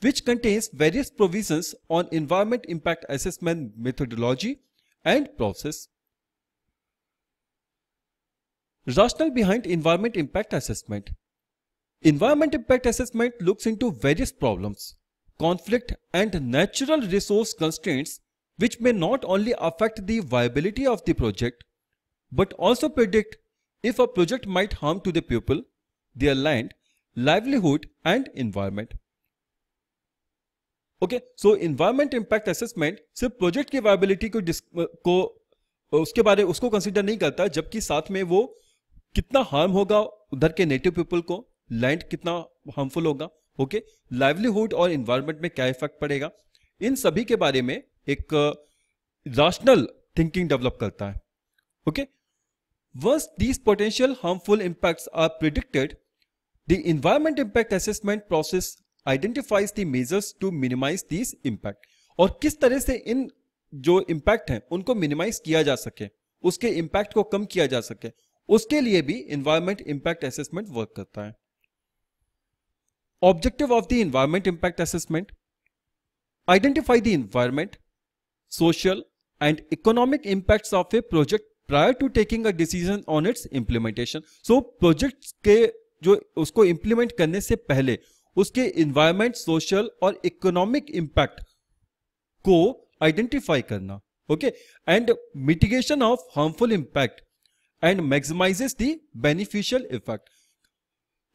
which contains various provision on environment impact assessment methodology and process rationale behind environment impact assessment Environment impact assessment looks into various problems, conflict and natural resource constraints which may not only affect the viability of the project, but also predict if a project might harm to the people, their land, livelihood and environment. Okay, so environment impact assessment सिर्फ project की viability को को उसके बारे उसको consider नहीं करता जबकि साथ में वो कितना harm होगा उधर के native people को लैंड कितना हार्मफुल होगा ओके लाइवलीहुड और इन्वायरमेंट में क्या इफेक्ट पड़ेगा इन सभी के बारे में एक राशनल थिंकिंग डेवलप करता है okay once these potential harmful impacts are predicted the environment impact assessment process identifies the measures to minimize these impact और किस तरह से इन जो इम्पैक्ट हैं उनको मिनिमाइज किया जा सके उसके इम्पैक्ट को कम किया जा सके उसके लिए भी इन्वायरमेंट इंपैक्ट असेसमेंट वर्क करता है Objective of the environment impact assessment. Identify the environment, social and economic impacts of a project prior to taking a decision on its implementation. So projects के जो उसको implement करने से पहले उसके environment, social और economic impact को identify करना okay and mitigation of harmful impact and maximizes the beneficial effect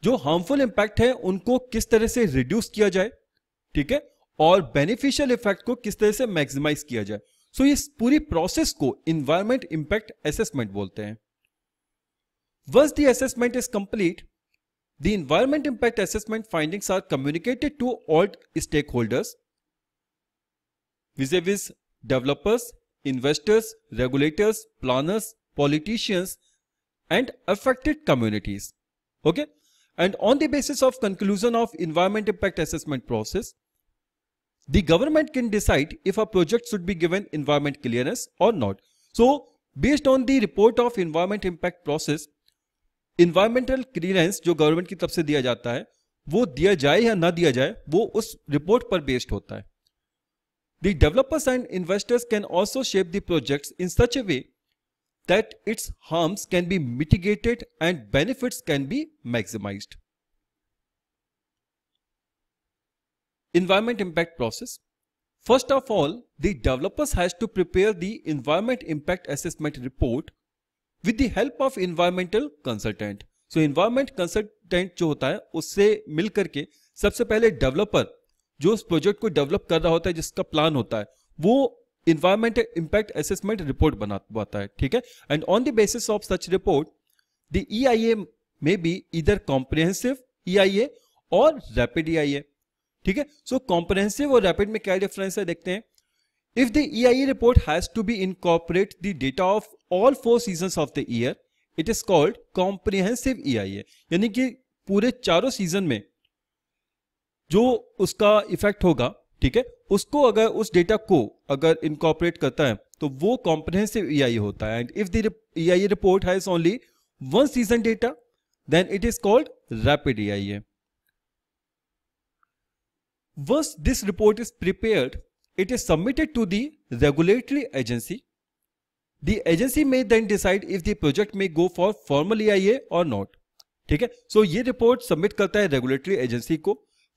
जो हार्मफुल इंपैक्ट है उनको किस तरह से रिड्यूस किया जाए ठीक है और बेनिफिशियल इफेक्ट को किस तरह से मैक्सिमाइज किया जाए सो इस पूरी प्रोसेस को इन्वायरमेंट इंपैक्ट असेसमेंट बोलते हैं once the assessment is complete the environment impact assessment findings are communicated to all stakeholders vis-a-vis developers investors regulators planners politicians and affected communities okay okay? And on the basis of conclusion of environment impact assessment process, the government can decide if a project should be given environment clearance or not. So based on the report of environment impact process, environmental clearance jo government ki taraf se diya jata hai wo diya jaye ya na diya jaye wo us report par based hota hai The developers and investors can also shape the projects in such a way that its harms can be mitigated and benefits can be maximized. Environment impact process. First of all, the developers has to prepare the environment impact assessment report with the help of environmental consultant. So, environment consultant जो होता है उससे मिल करके सबसे पहले developer जो उस project को develop कर रहा होता है जिसका plan होता है वो इन्वायरमेंट इंपैक्ट असेसमेंट रिपोर्ट बनाता है ठीक है and on the basis of such report the E I A may be either comprehensive E I A और रैपिड ई आई ए ठीक है सो कॉम्प्रिहेंसिव और रैपिड में क्या डिफरेंस है देखते हैं if the E I A report has to be incorporate the data of all four season of the year it is called comprehensive E I A यानी कि पूरे चारों सीजन में जो उसका इफेक्ट होगा ठीक है उसको अगर उस डेटा को अगर इनकॉपरेट करता है तो वो कॉम्प्रहेंसिव ई होता है and if the E report has only one season data then it is called rapid E Once this report is prepared, it is submitted to the regulatory agency. The agency may then decide if the project may go for formal EIA or not. ठीक है so so, ये report submit करता है regulatory agency को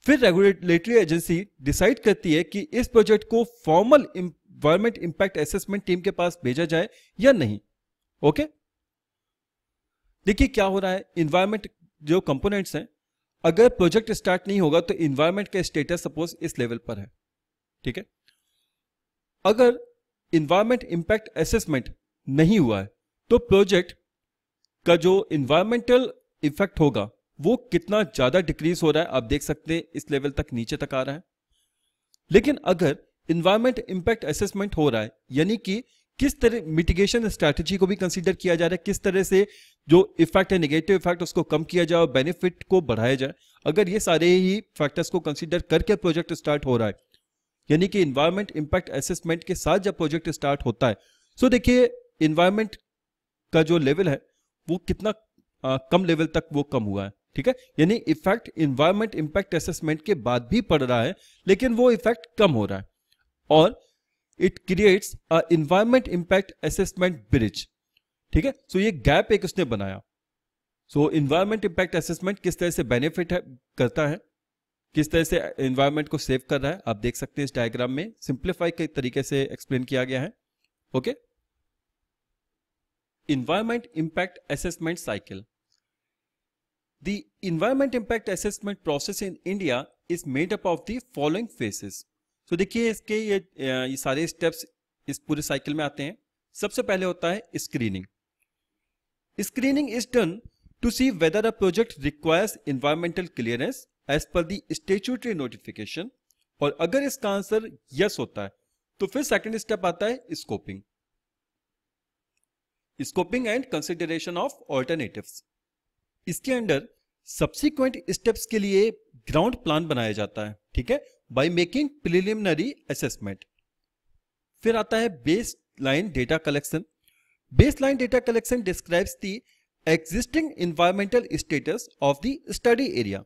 फिर regulatory agency decide करती है कि इस प्रोजेक्ट को formal environment impact assessment team के पास भेजा जाए या नहीं ओके देखिए क्या हो रहा है इन्वायरमेंट जो कंपोनेंट्स हैं अगर प्रोजेक्ट स्टार्ट नहीं होगा तो इन्वायरमेंट का स्टेटस सपोज इस लेवल पर है ठीक है अगर इन्वायरमेंट इंपैक्ट असेसमेंट नहीं हुआ है तो प्रोजेक्ट का जो इन्वायरमेंटल इफेक्ट होगा वो कितना ज्यादा डिक्रीज हो रहा है आप देख सकते हैं इस लेवल तक नीचे तक आ रहा है लेकिन अगर इन्वायरमेंट इंपैक्ट असेसमेंट हो रहा है यानी कि किस तरह मिटिगेशन स्ट्रैटेजी को भी कंसिडर किया जा रहा है किस तरह से जो इफेक्ट है नेगेटिव इफेक्ट उसको कम किया जाए और बेनिफिट को बढ़ाया जाए अगर ये सारे ही फैक्टर्स को कंसिडर करके प्रोजेक्ट स्टार्ट हो रहा है यानी कि इन्वायरमेंट इंपैक्ट असेसमेंट के साथ जब प्रोजेक्ट स्टार्ट होता है सो देखिए इन्वायरमेंट का जो लेवल है वो कितना आ, कम लेवल तक वो कम हुआ है ठीक है यानी इफेक्ट इन्वायरमेंट इंपैक्ट असेसमेंट के बाद भी पड़ रहा है लेकिन वो इफेक्ट कम हो रहा है और it creates a environment impact assessment bridge ठीक है सो ये गैप एक उसने बनाया सो इन्वायरमेंट इंपैक्ट असेसमेंट किस तरह से बेनिफिट है, करता है किस तरह से इन्वायरमेंट को सेव कर रहा है आप देख सकते हैं इस डायग्राम में सिंप्लीफाई के तरीके से एक्सप्लेन किया गया है okay environment impact assessment cycle The environment impact assessment process in India is made up of the following phases. तो so, देखिए इसके ये ये सारे स्टेप्स इस पूरे साइकिल में आते हैं सबसे पहले होता है screening screening is done to see whether a project requires environmental clearance as per the statutory notification और अगर इसका आंसर यस होता है तो फिर सेकेंड स्टेप आता है scoping scoping and consideration of alternative इसके अंडर सब्सिक्वेंट स्टेप्स के लिए ग्राउंड प्लान बनाया जाता है ठीक है बाय मेकिंग प्रिलिमिनरी असेसमेंट फिर आता है baseline data collection baseline data collection describes the existing environmental status of the study area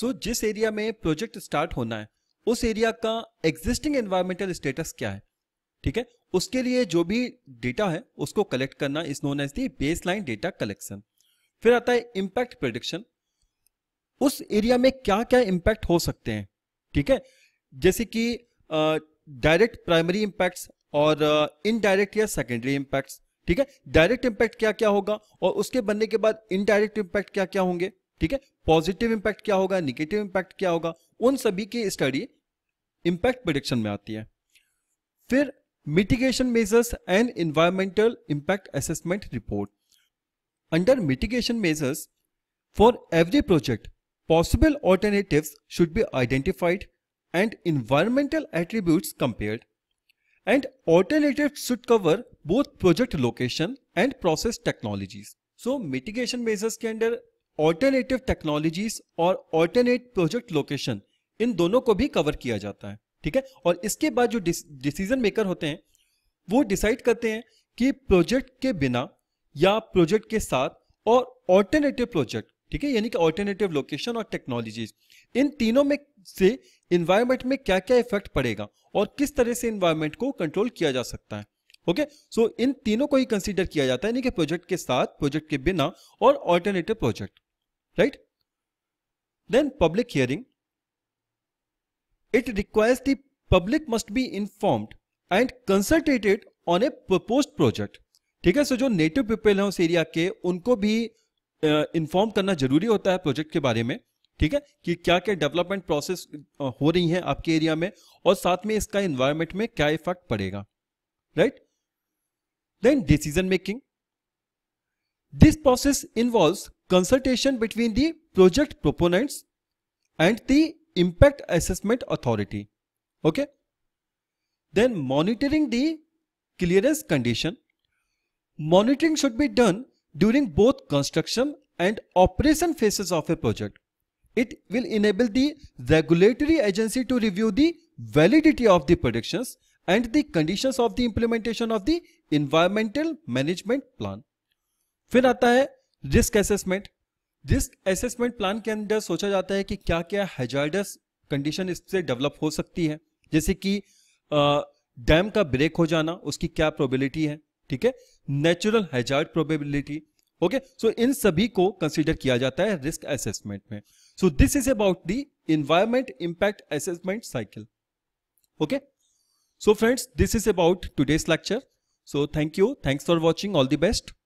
so जिस एरिया में प्रोजेक्ट स्टार्ट होना है उस एरिया का एग्जिस्टिंग एनवायरमेंटल स्टेटस क्या है ठीक है उसके लिए जो भी डेटा है उसको कलेक्ट करना is known as the baseline data collection फिर आता है इम्पैक्ट प्रोडिक्शन उस एरिया में क्या क्या इंपैक्ट हो सकते हैं ठीक है जैसे कि डायरेक्ट प्राइमरी इंपैक्ट्स और इनडायरेक्ट या सेकेंडरी इंपैक्ट्स ठीक है डायरेक्ट इंपैक्ट क्या क्या होगा और उसके बनने के बाद इनडायरेक्ट इंपैक्ट क्या क्या होंगे ठीक है पॉजिटिव इंपैक्ट क्या होगा निगेटिव इंपैक्ट क्या होगा उन सभी की स्टडी इंपैक्ट प्रोडिक्शन में आती है फिर mitigation measures and environmental impact assessment report under mitigation measures for every project Possible alternatives should be identified and environmental attributes compared. And alternatives should cover both project location and process technologies. So mitigation measures के अंदर alternative technologies और alternate project location इन दोनों को भी cover किया जाता है ठीक है और इसके बाद जो decision maker होते हैं वो decide करते हैं कि project के बिना या project के साथ और alternative project ठीक है यानी कि ऑल्टरनेटिव लोकेशन और टेक्नोलॉजीज इन तीनों में से इन्वायरमेंट में क्या क्या इफेक्ट पड़ेगा और किस तरह से इन्वायरमेंट को कंट्रोल किया जा सकता है ओके okay? सो so, इन तीनों को ही कंसीडर किया जाता है यानी कि प्रोजेक्ट के साथ प्रोजेक्ट के बिना और alternative project right then public hearing it requires the public must be informed and consultated on a proposed project ठीक है सो so जो नेटिव पीपल हैं उस एरिया के उनको भी इन्फॉर्म करना जरूरी होता है प्रोजेक्ट के बारे में ठीक है कि क्या क्या डेवलपमेंट प्रोसेस हो रही है आपके एरिया में और साथ में इसका इन्वायरमेंट में क्या इफेक्ट पड़ेगा right then decision making this process involve consultation between the project proponents and the impact assessment authority okay then monitoring the clearance condition monitoring should be done during both construction and operation phases of a project. It will enable the regulatory agency to review the validity of the predictions and the conditions of the implementation of the environmental management plan. फिर आता है risk assessment risk assessment plan के अंदर सोचा जाता है कि क्या क्या हेजार्डस कंडीशन इससे डेवलप हो सकती है जैसे कि डैम का ब्रेक हो जाना उसकी क्या प्रोबेबिलिटी है ठीक है natural hazard probability okay so so, इन सभी को कंसिडर किया जाता है रिस्क असेसमेंट में so this is about the environment impact assessment cycle okay so friends this is about today's lecture so thank you thanks for watching all the best